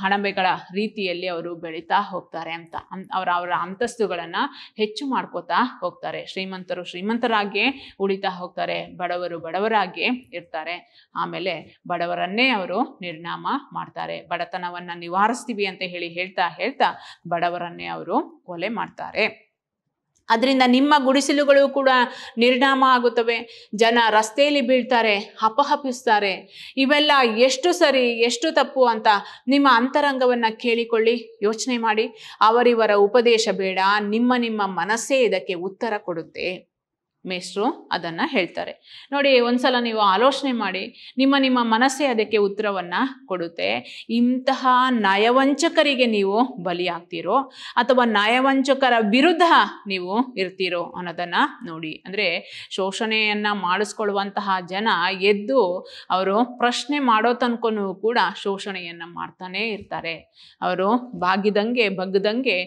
ಹಣಬೆಗಳ ರೀತಿಯಲ್ಲಿ ಅವರು ಬೆಳೀತಾ ಹೋಗ್ತಾರೆ ಅಂತ ಅವರ ಅವರ ಅಂತಸ್ತುಗಳನ್ನು ಹೆಚ್ಚು ಮಾಡ್ಕೋತಾ ಹೋಗ್ತಾರೆ ಶ್ರೀಮಂತರು ಶ್ರೀಮಂತರಾಗಿಯೇ ಉಳಿತಾ ಹೋಗ್ತಾರೆ ಬಡವರು ಬಡವರಾಗಿಯೇ ಇರ್ತಾರೆ ಆಮೇಲೆ ಬಡವರನ್ನೇ ಅವರು ನಿರ್ನಾಮ ಮಾಡ್ತಾರೆ ಬಡತನವನ್ನು ನಿವಾರಿಸ್ತೀವಿ ಅಂತ ಹೇಳಿ ಹೇಳ್ತಾ ಹೇಳ್ತಾ ಬಡವರನ್ನೇ ಅವರು ಕೊಲೆ ಮಾಡ್ತಾರೆ ಅದರಿಂದ ನಿಮ್ಮ ಗುಡಿಸಿಲುಗಳು ಕೂಡ ನಿರ್ಣಾಮ ಆಗುತ್ತವೆ ಜನ ರಸ್ತೆಯಲ್ಲಿ ಬೀಳ್ತಾರೆ ಹಪಹಪಿಸ್ತಾರೆ ಇವೆಲ್ಲ ಎಷ್ಟು ಸರಿ ಎಷ್ಟು ತಪ್ಪು ಅಂತ ನಿಮ್ಮ ಅಂತರಂಗವನ್ನು ಕೇಳಿಕೊಳ್ಳಿ ಯೋಚನೆ ಮಾಡಿ ಅವರಿವರ ಉಪದೇಶ ಬೇಡ ನಿಮ್ಮ ನಿಮ್ಮ ಮನಸ್ಸೇ ಇದಕ್ಕೆ ಉತ್ತರ ಕೊಡುತ್ತೆ ಮೇಷ್ಟ್ರು ಅದನ್ನು ಹೇಳ್ತಾರೆ ನೋಡಿ ಸಲ ನೀವು ಆಲೋಚನೆ ಮಾಡಿ ನಿಮ್ಮ ನಿಮ್ಮ ಮನಸ್ಸೇ ಅದಕ್ಕೆ ಉತ್ತರವನ್ನು ಕೊಡುತ್ತೆ ಇಂತಹ ನಯವಂಚಕರಿಗೆ ನೀವು ಬಲಿಯಾಗ್ತೀರೋ ಅಥವಾ ನಯವಂಚಕರ ವಿರುದ್ಧ ನೀವು ಇರ್ತೀರೋ ಅನ್ನೋದನ್ನು ನೋಡಿ ಅಂದರೆ ಶೋಷಣೆಯನ್ನು ಮಾಡಿಸ್ಕೊಳ್ಳುವಂತಹ ಜನ ಎದ್ದು ಅವರು ಪ್ರಶ್ನೆ ಮಾಡೋ ತಂದ್ಕೊಂಡು ಕೂಡ ಶೋಷಣೆಯನ್ನು ಮಾಡ್ತಾನೇ ಇರ್ತಾರೆ ಅವರು ಬಾಗಿದಂಗೆ ಬಗ್ಗದಂಗೆ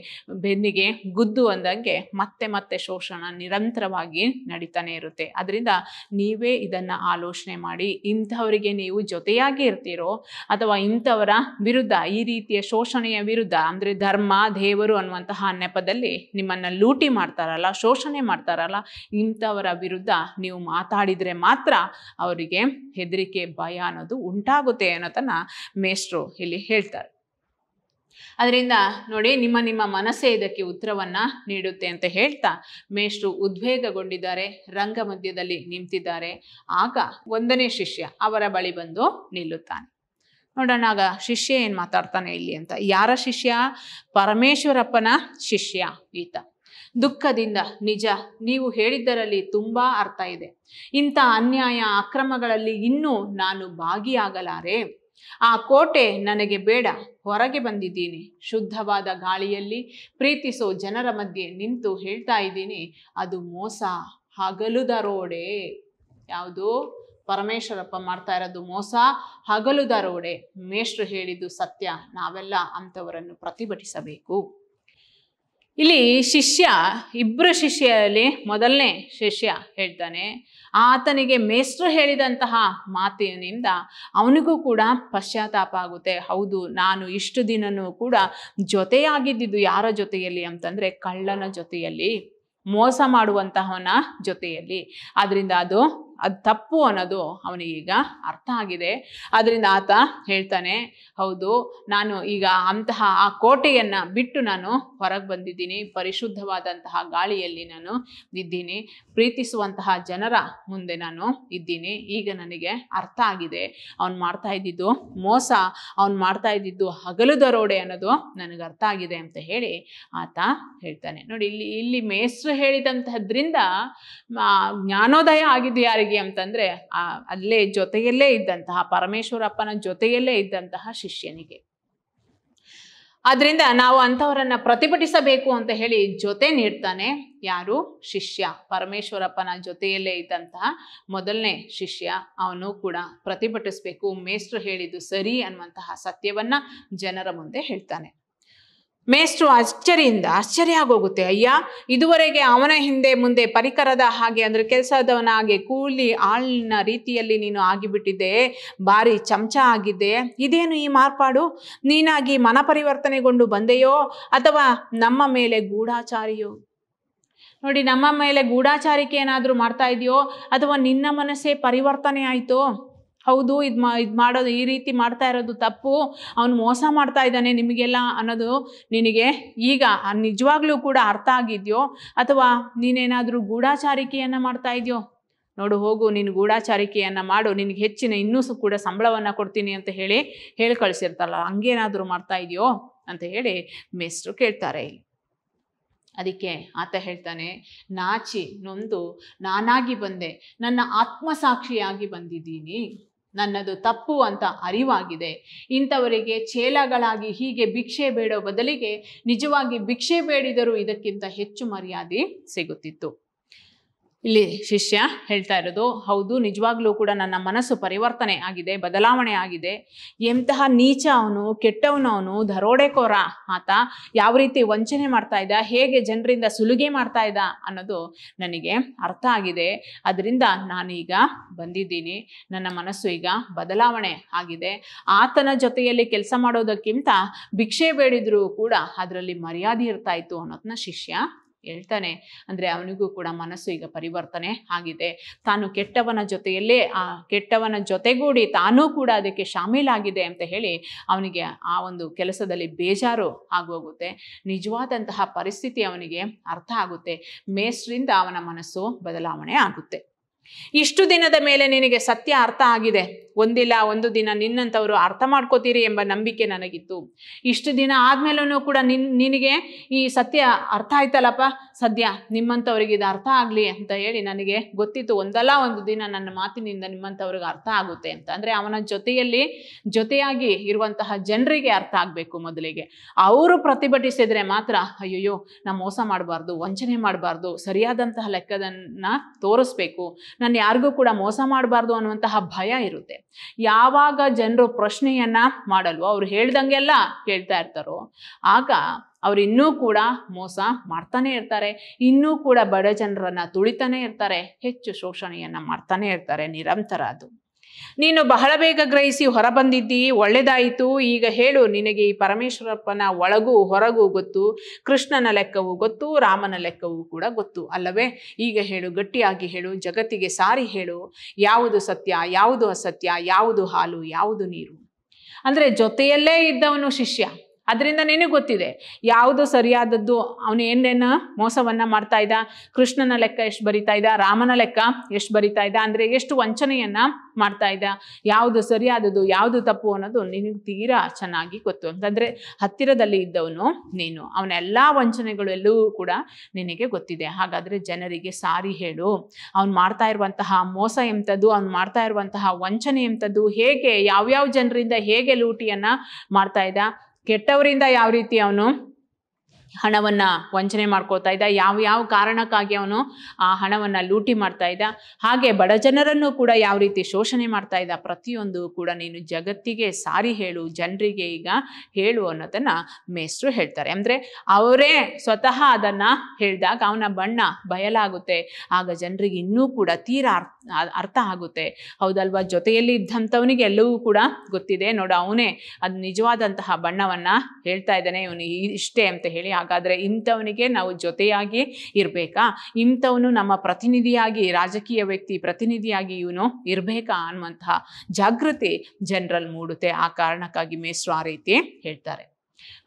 ಬೆನ್ನಿಗೆ ಗುದ್ದು ಅಂದಂಗೆ ಮತ್ತೆ ಮತ್ತೆ ಶೋಷಣ ನಿರಂತರವಾಗಿ ನಡೀತಾನೆ ಇರುತ್ತೆ ಅದರಿಂದ ನೀವೇ ಇದನ್ನು ಆಲೋಚನೆ ಮಾಡಿ ಇಂಥವರಿಗೆ ನೀವು ಜೊತೆಯಾಗಿ ಇರ್ತೀರೋ ಅಥವಾ ಇಂಥವರ ವಿರುದ್ಧ ಈ ರೀತಿಯ ಶೋಷಣೆಯ ವಿರುದ್ಧ ಅಂದರೆ ಧರ್ಮ ದೇವರು ಅನ್ನುವಂತಹ ನೆಪದಲ್ಲಿ ನಿಮ್ಮನ್ನು ಲೂಟಿ ಮಾಡ್ತಾರಲ್ಲ ಶೋಷಣೆ ಮಾಡ್ತಾರಲ್ಲ ಇಂಥವರ ವಿರುದ್ಧ ನೀವು ಮಾತಾಡಿದರೆ ಮಾತ್ರ ಅವರಿಗೆ ಹೆದರಿಕೆ ಭಯ ಅನ್ನೋದು ಉಂಟಾಗುತ್ತೆ ಅನ್ನೋದನ್ನು ಮೇಷ್ಟ್ರು ಇಲ್ಲಿ ಹೇಳ್ತಾರೆ ಅದರಿಂದ ನೋಡಿ ನಿಮ್ಮ ನಿಮ್ಮ ಮನಸ್ಸೇ ಇದಕ್ಕೆ ಉತ್ತರವನ್ನು ನೀಡುತ್ತೆ ಅಂತ ಹೇಳ್ತಾ ಮೇಷ್ರು ಉದ್ವೇಗಗೊಂಡಿದ್ದಾರೆ ರಂಗ ಮಧ್ಯದಲ್ಲಿ ನಿಂತಿದ್ದಾರೆ ಆಗ ಒಂದನೇ ಶಿಷ್ಯ ಅವರ ಬಳಿ ಬಂದು ನಿಲ್ಲುತ್ತಾನೆ ನೋಡೋಣ ಆಗ ಶಿಷ್ಯ ಏನು ಮಾತಾಡ್ತಾನೆ ಇಲ್ಲಿ ಅಂತ ಯಾರ ಶಿಷ್ಯ ಪರಮೇಶ್ವರಪ್ಪನ ಶಿಷ್ಯ ಈತ ದುಃಖದಿಂದ ನಿಜ ನೀವು ಹೇಳಿದ್ದರಲ್ಲಿ ತುಂಬಾ ಅರ್ಥ ಇದೆ ಇಂಥ ಅನ್ಯಾಯ ಅಕ್ರಮಗಳಲ್ಲಿ ಇನ್ನೂ ನಾನು ಭಾಗಿಯಾಗಲಾರೆ ಆ ಕೋಟೆ ನನಗೆ ಬೇಡ ಹೊರಗೆ ಬಂದಿದ್ದೀನಿ ಶುದ್ಧವಾದ ಗಾಳಿಯಲ್ಲಿ ಪ್ರೀತಿಸೋ ಜನರ ಮಧ್ಯೆ ನಿಂತು ಹೇಳ್ತಾ ಇದ್ದೀನಿ ಅದು ಮೋಸ ಹಗಲುದರೋಡೆ ಯಾವುದು ಪರಮೇಶ್ವರಪ್ಪ ಮಾಡ್ತಾ ಇರೋದು ಮೋಸ ಹಗಲುದರೋಡೆ ಮೇಷ್ಟ್ರು ಹೇಳಿದ್ದು ಸತ್ಯ ನಾವೆಲ್ಲ ಅಂಥವರನ್ನು ಪ್ರತಿಭಟಿಸಬೇಕು ಇಲ್ಲಿ ಶಿಷ್ಯ ಇಬ್ಬರು ಶಿಷ್ಯಲ್ಲಿ ಮೊದಲನೇ ಶಿಷ್ಯ ಹೇಳ್ತಾನೆ ಆತನಿಗೆ ಮೇಸ್ಟ್ರು ಹೇಳಿದಂತಹ ಮಾತಿನಿಂದ ಅವನಿಗೂ ಕೂಡ ಪಶ್ಚಾತ್ತಾಪ ಆಗುತ್ತೆ ಹೌದು ನಾನು ಇಷ್ಟು ದಿನನೂ ಕೂಡ ಜೊತೆಯಾಗಿದ್ದಿದ್ದು ಯಾರ ಜೊತೆಯಲ್ಲಿ ಅಂತಂದರೆ ಕಳ್ಳನ ಜೊತೆಯಲ್ಲಿ ಮೋಸ ಮಾಡುವಂತಹವನ ಜೊತೆಯಲ್ಲಿ ಆದ್ದರಿಂದ ಅದು ಅದು ತಪ್ಪು ಅನ್ನೋದು ಈಗ ಅರ್ಥ ಆಗಿದೆ ಅದರಿಂದ ಆತ ಹೇಳ್ತಾನೆ ಹೌದು ನಾನು ಈಗ ಅಂತಹ ಆ ಕೋಟೆಯನ್ನು ಬಿಟ್ಟು ನಾನು ಹೊರಗೆ ಬಂದಿದ್ದೀನಿ ಪರಿಶುದ್ಧವಾದಂತಹ ಗಾಳಿಯಲ್ಲಿ ನಾನು ಇದ್ದೀನಿ ಪ್ರೀತಿಸುವಂತಹ ಜನರ ಮುಂದೆ ನಾನು ಇದ್ದೀನಿ ಈಗ ನನಗೆ ಅರ್ಥ ಆಗಿದೆ ಅವನು ಮಾಡ್ತಾ ಇದ್ದಿದ್ದು ಮೋಸ ಅವನು ಮಾಡ್ತಾ ಇದ್ದಿದ್ದು ಹಗಲು ದರೋಡೆ ಅನ್ನೋದು ನನಗೆ ಅರ್ಥ ಆಗಿದೆ ಅಂತ ಹೇಳಿ ಆತ ಹೇಳ್ತಾನೆ ನೋಡಿ ಇಲ್ಲಿ ಇಲ್ಲಿ ಮೇಸ್ರು ಹೇಳಿದಂತಹದ್ರಿಂದ ಜ್ಞಾನೋದಯ ಆಗಿದ್ದು ಯಾರಿಗೆ ಹೇಗಾಗಿ ಅಂತಂದ್ರೆ ಆ ಅಲ್ಲೇ ಜೊತೆಯಲ್ಲೇ ಇದ್ದಂತಹ ಪರಮೇಶ್ವರಪ್ಪನ ಜೊತೆಯಲ್ಲೇ ಇದ್ದಂತಹ ಶಿಷ್ಯನಿಗೆ ಆದ್ರಿಂದ ನಾವು ಅಂಥವರನ್ನ ಪ್ರತಿಭಟಿಸಬೇಕು ಅಂತ ಹೇಳಿ ಜೊತೆ ನೀಡ್ತಾನೆ ಯಾರು ಶಿಷ್ಯ ಪರಮೇಶ್ವರಪ್ಪನ ಜೊತೆಯಲ್ಲೇ ಇದ್ದಂತಹ ಮೊದಲನೇ ಶಿಷ್ಯ ಅವನು ಕೂಡ ಪ್ರತಿಭಟಿಸಬೇಕು ಮೇಷ್ಟ್ರು ಹೇಳಿದ್ದು ಸರಿ ಅನ್ನುವಂತಹ ಸತ್ಯವನ್ನ ಜನರ ಮುಂದೆ ಹೇಳ್ತಾನೆ ಮೇಷ್ಟ್ರು ಅಚ್ಚರಿಯಿಂದ ಆಶ್ಚರ್ಯ ಆಗೋಗುತ್ತೆ ಅಯ್ಯ ಇದುವರೆಗೆ ಅವನ ಹಿಂದೆ ಮುಂದೆ ಪರಿಕರದ ಹಾಗೆ ಅಂದರೆ ಕೆಲಸದವನ ಹಾಗೆ ಕೂಲಿ ಆಳಿನ ರೀತಿಯಲ್ಲಿ ನೀನು ಆಗಿಬಿಟ್ಟಿದ್ದೆ ಭಾರಿ ಚಮಚ ಆಗಿದ್ದೆ ಇದೇನು ಈ ಮಾರ್ಪಾಡು ನೀನಾಗಿ ಮನ ಪರಿವರ್ತನೆಗೊಂಡು ಬಂದೆಯೋ ಅಥವಾ ನಮ್ಮ ಮೇಲೆ ಗೂಢಾಚಾರಿಯೋ ನೋಡಿ ನಮ್ಮ ಮೇಲೆ ಗೂಢಾಚಾರಿಕೆ ಏನಾದರೂ ಮಾಡ್ತಾ ಇದೆಯೋ ಅಥವಾ ನಿನ್ನ ಮನಸ್ಸೇ ಪರಿವರ್ತನೆ ಆಯಿತೋ ಹೌದು ಇದು ಮಾ ಇದು ಮಾಡೋದು ಈ ರೀತಿ ಮಾಡ್ತಾ ಇರೋದು ತಪ್ಪು ಅವನು ಮೋಸ ಮಾಡ್ತಾ ಇದ್ದಾನೆ ನಿಮಗೆಲ್ಲ ಅನ್ನೋದು ನಿನಗೆ ಈಗ ನಿಜವಾಗ್ಲೂ ಕೂಡ ಅರ್ಥ ಆಗಿದೆಯೋ ಅಥವಾ ನೀನೇನಾದರೂ ಗೂಢಾಚಾರಿಕೆಯನ್ನು ಮಾಡ್ತಾ ಇದೆಯೋ ನೋಡು ಹೋಗು ನೀನು ಗೂಢಾಚಾರಿಕೆಯನ್ನು ಮಾಡು ನಿನಗೆ ಹೆಚ್ಚಿನ ಇನ್ನೂ ಕೂಡ ಸಂಬಳವನ್ನು ಕೊಡ್ತೀನಿ ಅಂತ ಹೇಳಿ ಹೇಳಿ ಕಳಿಸಿರ್ತಲ್ಲ ಹಂಗೇನಾದರೂ ಮಾಡ್ತಾ ಇದೆಯೋ ಅಂತ ಹೇಳಿ ಮೇಸ್ಟ್ರು ಕೇಳ್ತಾರೆ ಅದಕ್ಕೆ ಆತ ಹೇಳ್ತಾನೆ ನಾಚಿ ನೊಂದು ನಾನಾಗಿ ಬಂದೆ ನನ್ನ ಆತ್ಮಸಾಕ್ಷಿಯಾಗಿ ಬಂದಿದ್ದೀನಿ ನನ್ನದು ತಪ್ಪು ಅಂತ ಅರಿವಾಗಿದೆ ಇಂಥವರಿಗೆ ಚೇಲಗಳಾಗಿ ಹೀಗೆ ಭಿಕ್ಷೆ ಬೇಡೋ ಬದಲಿಗೆ ನಿಜವಾಗಿ ಭಿಕ್ಷೆ ಬೇಡಿದರೂ ಇದಕ್ಕಿಂತ ಹೆಚ್ಚು ಮರ್ಯಾದೆ ಸಿಗುತ್ತಿತ್ತು ಇಲ್ಲಿ ಶಿಷ್ಯ ಹೇಳ್ತಾ ಇರೋದು ಹೌದು ನಿಜವಾಗ್ಲೂ ಕೂಡ ನನ್ನ ಮನಸ್ಸು ಪರಿವರ್ತನೆ ಆಗಿದೆ ಬದಲಾವಣೆ ಆಗಿದೆ ಎಂತಹ ನೀಚ ಅವನು ಕೆಟ್ಟವನು ಅವನು ದರೋಡೆಕೋರ ಆತ ಯಾವ ರೀತಿ ವಂಚನೆ ಮಾಡ್ತಾ ಇದ್ದ ಹೇಗೆ ಜನರಿಂದ ಸುಲುಗೆ ಮಾಡ್ತಾ ಇದ್ದ ಅನ್ನೋದು ನನಗೆ ಅರ್ಥ ಆಗಿದೆ ಅದರಿಂದ ನಾನೀಗ ಬಂದಿದ್ದೀನಿ ನನ್ನ ಮನಸ್ಸು ಈಗ ಬದಲಾವಣೆ ಆಗಿದೆ ಆತನ ಜೊತೆಯಲ್ಲಿ ಕೆಲಸ ಮಾಡೋದಕ್ಕಿಂತ ಭಿಕ್ಷೆ ಬೇಡಿದರೂ ಕೂಡ ಅದರಲ್ಲಿ ಮರ್ಯಾದೆ ಇರ್ತಾ ಇತ್ತು ಅನ್ನೋದನ್ನ ಶಿಷ್ಯ ಹೇಳ್ತಾನೆ ಅಂದರೆ ಅವನಿಗೂ ಕೂಡ ಮನಸ್ಸು ಈಗ ಪರಿವರ್ತನೆ ಆಗಿದೆ ತಾನು ಕೆಟ್ಟವನ ಜೊತೆಯಲ್ಲೇ ಆ ಕೆಟ್ಟವನ ಜೊತೆಗೂಡಿ ತಾನೂ ಕೂಡ ಅದಕ್ಕೆ ಶಾಮೀಲಾಗಿದೆ ಅಂತ ಹೇಳಿ ಅವನಿಗೆ ಆ ಒಂದು ಕೆಲಸದಲ್ಲಿ ಬೇಜಾರು ಆಗೋಗುತ್ತೆ ನಿಜವಾದಂತಹ ಪರಿಸ್ಥಿತಿ ಅವನಿಗೆ ಅರ್ಥ ಆಗುತ್ತೆ ಮೇಸ್ಟ್ರಿಂದ ಅವನ ಮನಸ್ಸು ಬದಲಾವಣೆ ಆಗುತ್ತೆ ಇಷ್ಟು ದಿನದ ಮೇಲೆ ನಿನಗೆ ಸತ್ಯ ಅರ್ಥ ಆಗಿದೆ ಒಂದಿಲ್ಲ ಒಂದು ದಿನ ನಿನ್ನಂಥವರು ಅರ್ಥ ಮಾಡ್ಕೋತೀರಿ ಎಂಬ ನಂಬಿಕೆ ನನಗಿತ್ತು ಇಷ್ಟು ದಿನ ಆದಮೇಲೂ ಕೂಡ ನಿನ್ ನಿನಗೆ ಈ ಸತ್ಯ ಅರ್ಥ ಆಯ್ತಲ್ಲಪ್ಪ ಸದ್ಯ ನಿಮ್ಮಂಥವ್ರಿಗೆ ಇದು ಅರ್ಥ ಆಗಲಿ ಅಂತ ಹೇಳಿ ನನಗೆ ಗೊತ್ತಿತ್ತು ಒಂದಲ್ಲ ಒಂದು ದಿನ ನನ್ನ ಮಾತಿನಿಂದ ನಿಮ್ಮಂಥವ್ರಿಗೆ ಅರ್ಥ ಆಗುತ್ತೆ ಅಂತ ಅಂದ್ರೆ ಅವನ ಜೊತೆಯಲ್ಲಿ ಜೊತೆಯಾಗಿ ಇರುವಂತಹ ಜನರಿಗೆ ಅರ್ಥ ಆಗಬೇಕು ಮೊದಲಿಗೆ ಅವರು ಪ್ರತಿಭಟಿಸಿದ್ರೆ ಮಾತ್ರ ಅಯ್ಯೋ ನಾ ಮೋಸ ಮಾಡಬಾರ್ದು ವಂಚನೆ ಮಾಡಬಾರ್ದು ಸರಿಯಾದಂತಹ ಲೆಕ್ಕದನ್ನ ತೋರಿಸ್ಬೇಕು ನಾನು ಯಾರಿಗೂ ಕೂಡ ಮೋಸ ಮಾಡಬಾರ್ದು ಅನ್ನುವಂತಹ ಭಯ ಇರುತ್ತೆ ಯಾವಾಗ ಜನರು ಪ್ರಶ್ನೆಯನ್ನ ಮಾಡಲ್ವೋ ಅವ್ರು ಹೇಳ್ದಂಗೆಲ್ಲ ಕೇಳ್ತಾ ಇರ್ತಾರೋ ಆಗ ಅವ್ರು ಇನ್ನೂ ಕೂಡ ಮೋಸ ಮಾಡ್ತಾನೆ ಇರ್ತಾರೆ ಇನ್ನೂ ಕೂಡ ಬಡ ಜನರನ್ನ ತುಳಿತಾನೆ ಇರ್ತಾರೆ ಹೆಚ್ಚು ಶೋಷಣೆಯನ್ನ ಮಾಡ್ತಾನೆ ಇರ್ತಾರೆ ನಿರಂತರ ಅದು ನೀನು ಬಹಳ ಬೇಗ ಗ್ರಹಿಸಿ ಹೊರಬಂದಿದ್ದೀ ಒಳ್ಳೇದಾಯಿತು ಈಗ ಹೇಳು ನಿನಗೆ ಈ ಪರಮೇಶ್ವರಪ್ಪನ ಒಳಗೂ ಹೊರಗೂ ಗೊತ್ತು ಕೃಷ್ಣನ ಲೆಕ್ಕವೂ ಗೊತ್ತು ರಾಮನ ಲೆಕ್ಕವೂ ಕೂಡ ಗೊತ್ತು ಅಲ್ಲವೇ ಈಗ ಹೇಳು ಗಟ್ಟಿಯಾಗಿ ಹೇಳು ಜಗತ್ತಿಗೆ ಸಾರಿ ಹೇಳು ಯಾವುದು ಸತ್ಯ ಯಾವುದು ಅಸತ್ಯ ಯಾವುದು ಹಾಲು ಯಾವುದು ನೀರು ಅಂದರೆ ಜೊತೆಯಲ್ಲೇ ಇದ್ದವನು ಶಿಷ್ಯ ಅದರಿಂದ ನಿನಗೆ ಗೊತ್ತಿದೆ ಯಾವುದು ಸರಿಯಾದದ್ದು ಅವನು ಏನೇನು ಮೋಸವನ್ನು ಮಾಡ್ತಾ ಇದ್ದ ಕೃಷ್ಣನ ಲೆಕ್ಕ ಎಷ್ಟು ಬರಿತಾ ಇದ್ದ ರಾಮನ ಲೆಕ್ಕ ಎಷ್ಟು ಬರಿತಾ ಇದ್ದ ಅಂದರೆ ಎಷ್ಟು ವಂಚನೆಯನ್ನು ಮಾಡ್ತಾ ಇದ್ದ ಯಾವುದು ಸರಿಯಾದದ್ದು ಯಾವುದು ತಪ್ಪು ಅನ್ನೋದು ನಿನಗೆ ತೀರಾ ಚೆನ್ನಾಗಿ ಗೊತ್ತು ಅಂತಂದರೆ ಹತ್ತಿರದಲ್ಲಿ ಇದ್ದವನು ನೀನು ಅವನ ಎಲ್ಲ ವಂಚನೆಗಳು ಎಲ್ಲವೂ ಕೂಡ ನಿನಗೆ ಗೊತ್ತಿದೆ ಹಾಗಾದರೆ ಜನರಿಗೆ ಸಾರಿ ಹೇಳು ಅವ್ನು ಮಾಡ್ತಾ ಇರುವಂತಹ ಮೋಸ ಎಂಥದ್ದು ಅವ್ನು ಮಾಡ್ತಾ ಇರುವಂತಹ ವಂಚನೆ ಎಂಥದ್ದು ಹೇಗೆ ಯಾವ್ಯಾವ ಜನರಿಂದ ಹೇಗೆ ಲೂಟಿಯನ್ನು ಮಾಡ್ತಾ ಇದ್ದ ಕೆಟ್ಟವರಿಂದ ಯಾವ ರೀತಿ ಅವನು ಹಣವನ್ನು ವಂಚನೆ ಮಾಡ್ಕೋತಾ ಇದ್ದ ಯಾವ ಯಾವ ಕಾರಣಕ್ಕಾಗಿ ಅವನು ಆ ಹಣವನ್ನು ಲೂಟಿ ಮಾಡ್ತಾ ಇದ್ದ ಹಾಗೆ ಬಡ ಜನರನ್ನು ಕೂಡ ಯಾವ ರೀತಿ ಶೋಷಣೆ ಮಾಡ್ತಾ ಇದ್ದ ಪ್ರತಿಯೊಂದು ಕೂಡ ನೀನು ಜಗತ್ತಿಗೆ ಸಾರಿ ಹೇಳು ಜನರಿಗೆ ಈಗ ಹೇಳು ಅನ್ನೋದನ್ನು ಮೇಸ್ರು ಹೇಳ್ತಾರೆ ಅಂದರೆ ಅವರೇ ಸ್ವತಃ ಅದನ್ನು ಹೇಳಿದಾಗ ಅವನ ಬಣ್ಣ ಬಯಲಾಗುತ್ತೆ ಆಗ ಜನರಿಗೆ ಇನ್ನೂ ಕೂಡ ತೀರಾ ಅರ್ಥ ಆಗುತ್ತೆ ಹೌದಲ್ವಾ ಜೊತೆಯಲ್ಲಿ ಇದ್ದಂಥವನಿಗೆ ಎಲ್ಲವೂ ಕೂಡ ಗೊತ್ತಿದೆ ನೋಡು ಅವನೇ ಅದು ನಿಜವಾದಂತಹ ಬಣ್ಣವನ್ನು ಹೇಳ್ತಾ ಇದ್ದಾನೆ ಇವನು ಇಷ್ಟೇ ಅಂತ ಹೇಳಿ ಆಗ ಹಾಗಾದರೆ ಇಂಥವನಿಗೆ ನಾವು ಜೊತೆಯಾಗಿ ಇರಬೇಕಾ ಇಂಥವನು ನಮ್ಮ ಪ್ರತಿನಿಧಿಯಾಗಿ ರಾಜಕೀಯ ವ್ಯಕ್ತಿ ಪ್ರತಿನಿಧಿಯಾಗಿ ಇವನು ಇರಬೇಕಾ ಅನ್ನುವಂತಹ ಜಾಗೃತಿ ಜನರಲ್ ಮೂಡುತ್ತೆ ಆ ಕಾರಣಕ್ಕಾಗಿ ಮೇಸ್ರು ಆ ರೀತಿ ಹೇಳ್ತಾರೆ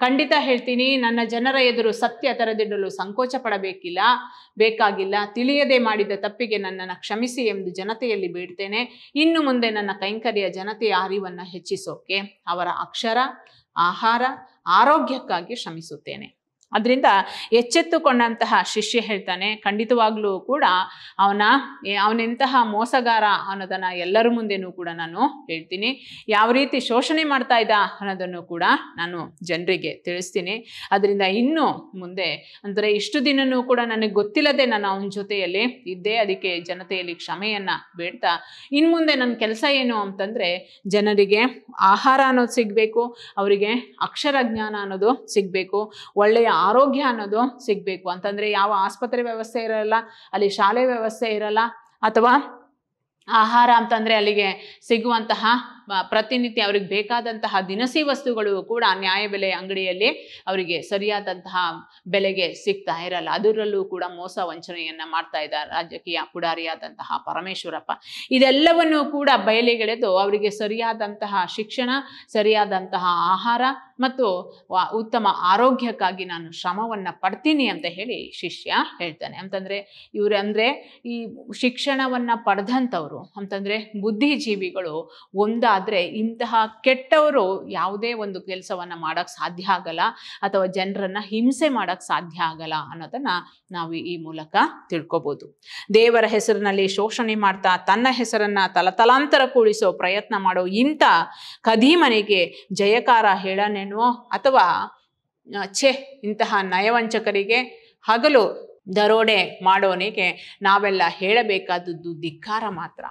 ಖಂಡಿತ ಹೇಳ್ತೀನಿ ನನ್ನ ಜನರ ಎದುರು ಸತ್ಯ ತೆರೆದಿಡಲು ಸಂಕೋಚ ಪಡಬೇಕಿಲ್ಲ ಬೇಕಾಗಿಲ್ಲ ತಿಳಿಯದೆ ಮಾಡಿದ ತಪ್ಪಿಗೆ ನನ್ನನ್ನು ಕ್ಷಮಿಸಿ ಎಂದು ಜನತೆಯಲ್ಲಿ ಬೀಡ್ತೇನೆ ಇನ್ನು ಮುಂದೆ ನನ್ನ ಕೈಂಕರ್ಯ ಜನತೆಯ ಅರಿವನ್ನು ಹೆಚ್ಚಿಸೋಕೆ ಅವರ ಅಕ್ಷರ ಆಹಾರ ಆರೋಗ್ಯಕ್ಕಾಗಿ ಶ್ರಮಿಸುತ್ತೇನೆ ಅದರಿಂದ ಎಚ್ಚೆತ್ತುಕೊಂಡಂತಹ ಶಿಷ್ಯ ಹೇಳ್ತಾನೆ ಖಂಡಿತವಾಗ್ಲೂ ಕೂಡ ಅವನ ಅವನೆಂತಹ ಮೋಸಗಾರ ಅನ್ನೋದನ್ನ ಎಲ್ಲರ ಮುಂದೆನೂ ಕೂಡ ನಾನು ಹೇಳ್ತೀನಿ ಯಾವ ರೀತಿ ಶೋಷಣೆ ಮಾಡ್ತಾ ಇದ್ದ ಅನ್ನೋದನ್ನು ಕೂಡ ನಾನು ಜನರಿಗೆ ತಿಳಿಸ್ತೀನಿ ಅದರಿಂದ ಇನ್ನು ಮುಂದೆ ಅಂದರೆ ಇಷ್ಟು ದಿನನೂ ಕೂಡ ನನಗೆ ಗೊತ್ತಿಲ್ಲದೆ ನಾನು ಅವನ ಜೊತೆಯಲ್ಲಿ ಇದ್ದೆ ಅದಕ್ಕೆ ಜನತೆಯಲ್ಲಿ ಕ್ಷಮೆಯನ್ನು ಬೇಡ್ತಾ ಇನ್ನು ಮುಂದೆ ನನ್ನ ಕೆಲಸ ಏನು ಅಂತಂದರೆ ಜನರಿಗೆ ಆಹಾರ ಅನ್ನೋದು ಸಿಗಬೇಕು ಅವರಿಗೆ ಅಕ್ಷರ ಜ್ಞಾನ ಅನ್ನೋದು ಸಿಗಬೇಕು ಒಳ್ಳೆಯ ಆರೋಗ್ಯ ಅನ್ನೋದು ಸಿಗಬೇಕು ಅಂತಂದರೆ ಯಾವ ಆಸ್ಪತ್ರೆ ವ್ಯವಸ್ಥೆ ಇರಲ್ಲ ಅಲ್ಲಿ ಶಾಲೆ ವ್ಯವಸ್ಥೆ ಇರಲ್ಲ ಅಥವಾ ಆಹಾರ ಅಂತಂದರೆ ಅಲ್ಲಿಗೆ ಸಿಗುವಂತಹ ಪ್ರತಿನಿತ್ಯ ಅವ್ರಿಗೆ ಬೇಕಾದಂತಹ ದಿನಸಿ ವಸ್ತುಗಳು ಕೂಡ ನ್ಯಾಯಬೆಲೆ ಅಂಗಡಿಯಲ್ಲಿ ಅವರಿಗೆ ಸರಿಯಾದಂತಹ ಬೆಲೆಗೆ ಸಿಗ್ತಾ ಇರಲ್ಲ ಅದರಲ್ಲೂ ಕೂಡ ಮೋಸ ವಂಚನೆಯನ್ನ ಮಾಡ್ತಾ ಇದ್ದಾರೆ ರಾಜಕೀಯ ಪುಡಾರಿಯಾದಂತಹ ಪರಮೇಶ್ವರಪ್ಪ ಇದೆಲ್ಲವನ್ನು ಕೂಡ ಬಯಲಿಗೆಳೆದು ಅವರಿಗೆ ಸರಿಯಾದಂತಹ ಶಿಕ್ಷಣ ಸರಿಯಾದಂತಹ ಆಹಾರ ಮತ್ತು ಉತ್ತಮ ಆರೋಗ್ಯಕ್ಕಾಗಿ ನಾನು ಶ್ರಮವನ್ನ ಪಡ್ತೀನಿ ಅಂತ ಹೇಳಿ ಶಿಷ್ಯ ಹೇಳ್ತಾನೆ ಅಂತಂದ್ರೆ ಇವ್ರ ಈ ಶಿಕ್ಷಣವನ್ನ ಪಡೆದಂಥವ್ರು ಅಂತಂದ್ರೆ ಬುದ್ಧಿಜೀವಿಗಳು ಒಂದಾದ ಆದರೆ ಇಂತಹ ಕೆಟ್ಟವರು ಯಾವುದೇ ಒಂದು ಕೆಲಸವನ್ನು ಮಾಡೋಕ್ಕೆ ಸಾಧ್ಯ ಆಗಲ್ಲ ಅಥವಾ ಜನರನ್ನು ಹಿಂಸೆ ಮಾಡೋಕ್ಕೆ ಸಾಧ್ಯ ಆಗಲ್ಲ ಅನ್ನೋದನ್ನು ನಾವು ಈ ಮೂಲಕ ತಿಳ್ಕೊಬೋದು ದೇವರ ಹೆಸರಿನಲ್ಲಿ ಶೋಷಣೆ ಮಾಡ್ತಾ ತನ್ನ ಹೆಸರನ್ನು ತಲತಲಾಂತರ ಕೂಡಿಸೋ ಪ್ರಯತ್ನ ಮಾಡೋ ಇಂಥ ಕದೀಮನೆಗೆ ಜಯಕಾರ ಹೇಳನೇನೋ ಅಥವಾ ಛೆ ಇಂತಹ ನಯವಂಚಕರಿಗೆ ಹಗಲು ದರೋಡೆ ಮಾಡೋನಿಗೆ ನಾವೆಲ್ಲ ಹೇಳಬೇಕಾದದ್ದು ಧಿಕ್ಕಾರ ಮಾತ್ರ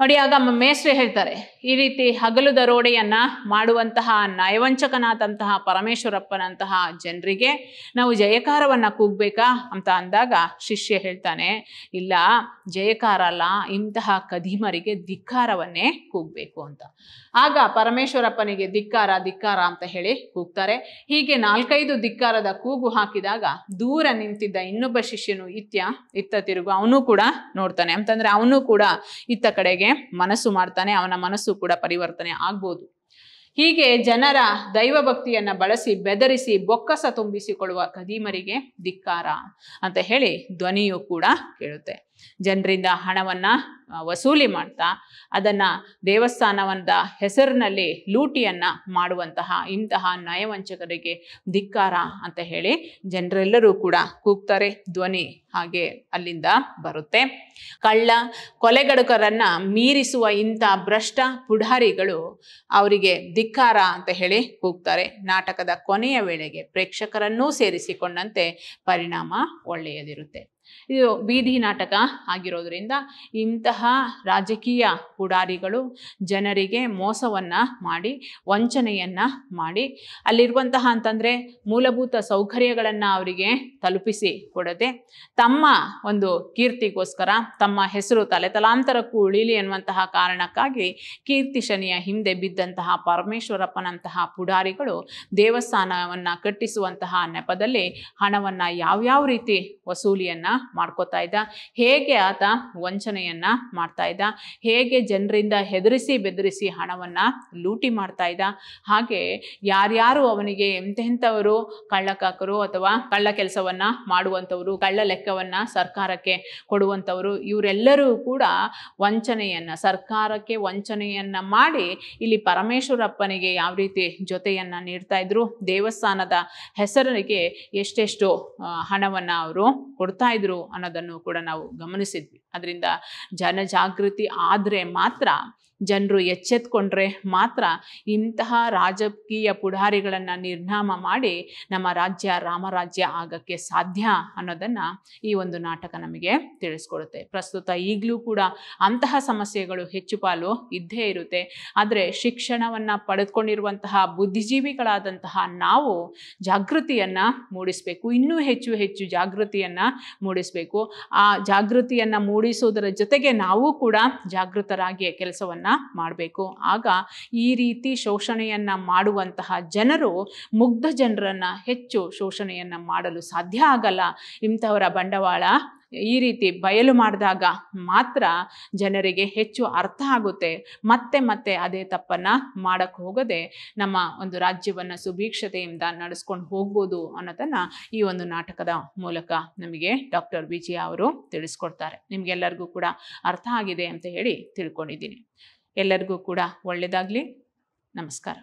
ನೋಡಿ ಆಗ ಮೇಸ್ತ್ರಿ ಹೇಳ್ತಾರೆ ಈ ರೀತಿ ಹಗಲು ದರೋಡೆಯನ್ನ ಮಾಡುವಂತಹ ನಯವಂಚಕನಾದಂತಹ ಪರಮೇಶ್ವರಪ್ಪನಂತಹ ಜನರಿಗೆ ನಾವು ಜಯಕಾರವನ್ನ ಕೂಗ್ಬೇಕಾ ಅಂತ ಅಂದಾಗ ಶಿಷ್ಯ ಹೇಳ್ತಾನೆ ಇಲ್ಲ ಜಯಕಾರ ಅಲ್ಲ ಇಂತಹ ಕದಿಮರಿಗೆ ಧಿಕ್ಕಾರವನ್ನೇ ಕೂಗ್ಬೇಕು ಅಂತ ಆಗ ಪರಮೇಶ್ವರಪ್ಪನಿಗೆ ಧಿಕ್ಕಾರ ಧಿಕ್ಕಾರ ಅಂತ ಹೇಳಿ ಕೂಗ್ತಾರೆ ಹೀಗೆ ನಾಲ್ಕೈದು ಧಿಕ್ಕಾರದ ಕೂಗು ಹಾಕಿದಾಗ ದೂರ ನಿಂತಿದ್ದ ಇನ್ನೊಬ್ಬ ಶಿಷ್ಯನು ಇತ್ಯ ಇತ್ತ ತಿರುಗು ಅವನು ಕೂಡ ನೋಡ್ತಾನೆ ಅಂತಂದ್ರೆ ಅವನು ಕೂಡ ಇತ್ತ ಕಡೆಗೆ ಮನಸ್ಸು ಮಾಡ್ತಾನೆ ಅವನ ಮನಸ್ಸು ಕೂಡ ಪರಿವರ್ತನೆ ಆಗ್ಬೋದು ಹೀಗೆ ಜನರ ದೈವ ಭಕ್ತಿಯನ್ನು ಬಳಸಿ ಬೆದರಿಸಿ ಬೊಕ್ಕಸ ತುಂಬಿಸಿಕೊಳ್ಳುವ ಕದೀಮರಿಗೆ ಧಿಕ್ಕಾರ ಅಂತ ಹೇಳಿ ಧ್ವನಿಯು ಕೂಡ ಕೇಳುತ್ತೆ ಜನರಿಂದ ಹಣವನ್ನು ವಸೂಲಿ ಮಾಡ್ತಾ ಅದನ್ನ ದೇವಸ್ಥಾನವಂದ ಹೆಸರಿನಲ್ಲಿ ಲೂಟಿಯನ್ನ ಮಾಡುವಂತಹ ಇಂತಹ ನಯವಂಚಕರಿಗೆ ಧಿಕ್ಕಾರ ಅಂತ ಹೇಳಿ ಜನರೆಲ್ಲರೂ ಕೂಡ ಕೂಗ್ತಾರೆ ಧ್ವನಿ ಹಾಗೆ ಅಲ್ಲಿಂದ ಬರುತ್ತೆ ಕಳ್ಳ ಕೊಲೆಗಡುಕರನ್ನು ಮೀರಿಸುವ ಇಂಥ ಭ್ರಷ್ಟ ಪುಢಾರಿಗಳು ಅವರಿಗೆ ಧಿಕ್ಕಾರ ಅಂತ ಹೇಳಿ ಕೂಗ್ತಾರೆ ನಾಟಕದ ಕೊನೆಯ ವೇಳೆಗೆ ಪ್ರೇಕ್ಷಕರನ್ನೂ ಸೇರಿಸಿಕೊಂಡಂತೆ ಪರಿಣಾಮ ಒಳ್ಳೆಯದಿರುತ್ತೆ ಇದು ಬೀದಿ ನಾಟಕ ಆಗಿರೋದ್ರಿಂದ ಇಂತಹ ರಾಜಕೀಯ ಪುಡಾರಿಗಳು ಜನರಿಗೆ ಮೋಸವನ್ನು ಮಾಡಿ ವಂಚನೆಯನ್ನು ಮಾಡಿ ಅಲ್ಲಿರುವಂತಹ ಅಂತಂದರೆ ಮೂಲಭೂತ ಸೌಕರ್ಯಗಳನ್ನು ಅವರಿಗೆ ತಲುಪಿಸಿ ಕೊಡದೆ ತಮ್ಮ ಒಂದು ಕೀರ್ತಿಗೋಸ್ಕರ ತಮ್ಮ ಹೆಸರು ತಲೆ ತಲಾಂತರಕ್ಕೂ ಉಳಿಲಿ ಎನ್ನುವಂತಹ ಕಾರಣಕ್ಕಾಗಿ ಕೀರ್ತಿ ಶನಿಯ ಹಿಂದೆ ಬಿದ್ದಂತಹ ಪರಮೇಶ್ವರಪ್ಪನಂತಹ ಪುಡಾರಿಗಳು ದೇವಸ್ಥಾನವನ್ನು ಕಟ್ಟಿಸುವಂತಹ ನೆಪದಲ್ಲಿ ಹಣವನ್ನು ಯಾವ್ಯಾವ ರೀತಿ ವಸೂಲಿಯನ್ನು ಮಾಡ್ಕೋತಾ ಇದ್ದ ಹೇಗೆ ಆತ ವಂಚನೆಯನ್ನ ಮಾಡ್ತಾ ಇದ್ದ ಹೇಗೆ ಜನರಿಂದ ಹೆದರಿಸಿ ಬೆದರಿಸಿ ಹಣವನ್ನ ಲೂಟಿ ಮಾಡ್ತಾ ಇದ್ದ ಹಾಗೆ ಯಾರ್ಯಾರು ಅವನಿಗೆ ಎಂತೆಂಥವರು ಕಳ್ಳಕಾಕರು ಅಥವಾ ಕಳ್ಳ ಕೆಲಸವನ್ನ ಮಾಡುವಂಥವರು ಕಳ್ಳ ಲೆಕ್ಕವನ್ನ ಸರ್ಕಾರಕ್ಕೆ ಕೊಡುವಂಥವರು ಇವರೆಲ್ಲರೂ ಕೂಡ ವಂಚನೆಯನ್ನ ಸರ್ಕಾರಕ್ಕೆ ವಂಚನೆಯನ್ನ ಮಾಡಿ ಇಲ್ಲಿ ಪರಮೇಶ್ವರಪ್ಪನಿಗೆ ಯಾವ ರೀತಿ ಜೊತೆಯನ್ನ ನೀಡ್ತಾ ಇದ್ರು ದೇವಸ್ಥಾನದ ಹೆಸರಿಗೆ ಎಷ್ಟೆಷ್ಟು ಹಣವನ್ನ ಅವರು ಕೊಡ್ತಾ ಇದ್ರು ಮಾಡಿದ್ರು ಅನ್ನೋದನ್ನು ಕೂಡ ನಾವು ಗಮನಿಸಿದ್ವಿ ಅದರಿಂದ ಜನಜಾಗೃತಿ ಆದರೆ ಮಾತ್ರ ಜನರು ಎಚ್ಚೆತ್ಕೊಂಡ್ರೆ ಮಾತ್ರ ಇಂತಹ ರಾಜಕೀಯ ಪುಢಾರಿಗಳನ್ನು ನಿರ್ನಾಮ ಮಾಡಿ ನಮ್ಮ ರಾಜ್ಯ ರಾಮರಾಜ್ಯ ಆಗಕ್ಕೆ ಸಾಧ್ಯ ಅನ್ನೋದನ್ನು ಈ ಒಂದು ನಾಟಕ ನಮಗೆ ತಿಳಿಸ್ಕೊಡುತ್ತೆ ಪ್ರಸ್ತುತ ಈಗಲೂ ಕೂಡ ಅಂತಹ ಸಮಸ್ಯೆಗಳು ಹೆಚ್ಚು ಪಾಲು ಇದ್ದೇ ಇರುತ್ತೆ ಆದರೆ ಶಿಕ್ಷಣವನ್ನು ಪಡೆದುಕೊಂಡಿರುವಂತಹ ಬುದ್ಧಿಜೀವಿಗಳಾದಂತಹ ನಾವು ಜಾಗೃತಿಯನ್ನು ಮೂಡಿಸಬೇಕು ಇನ್ನೂ ಹೆಚ್ಚು ಹೆಚ್ಚು ಜಾಗೃತಿಯನ್ನು ಮೂಡಿಸಬೇಕು ಆ ಜಾಗೃತಿಯನ್ನು ಮೂಡಿಸೋದರ ಜೊತೆಗೆ ನಾವು ಕೂಡ ಜಾಗೃತರಾಗಿ ಕೆಲಸವನ್ನು ಮಾಡಬೇಕು ಆಗ ಈ ರೀತಿ ಶೋಷಣೆಯನ್ನು ಮಾಡುವಂತಹ ಜನರು ಮುಗ್ಧ ಜನರನ್ನು ಹೆಚ್ಚು ಶೋಷಣೆಯನ್ನು ಮಾಡಲು ಸಾಧ್ಯ ಆಗಲ್ಲ ಇಂಥವರ ಬಂಡವಾಳ ಈ ರೀತಿ ಬಯಲು ಮಾಡಿದಾಗ ಮಾತ್ರ ಜನರಿಗೆ ಹೆಚ್ಚು ಅರ್ಥ ಆಗುತ್ತೆ ಮತ್ತೆ ಮತ್ತೆ ಅದೇ ತಪ್ಪನ್ನು ಮಾಡೋಕ್ಕೆ ಹೋಗದೆ ನಮ್ಮ ಒಂದು ರಾಜ್ಯವನ್ನು ಸುಭೀಕ್ಷತೆಯಿಂದ ನಡೆಸ್ಕೊಂಡು ಹೋಗ್ಬೋದು ಅನ್ನೋದನ್ನು ಈ ಒಂದು ನಾಟಕದ ಮೂಲಕ ನಮಗೆ ಡಾಕ್ಟರ್ ವಿಜಯ ಅವರು ತಿಳಿಸ್ಕೊಡ್ತಾರೆ ನಿಮಗೆಲ್ಲರಿಗೂ ಕೂಡ ಅರ್ಥ ಆಗಿದೆ ಅಂತ ಹೇಳಿ ತಿಳ್ಕೊಂಡಿದ್ದೀನಿ ಎಲ್ಲರಿಗೂ ಕೂಡ ಒಳ್ಳೆಯದಾಗಲಿ ನಮಸ್ಕಾರ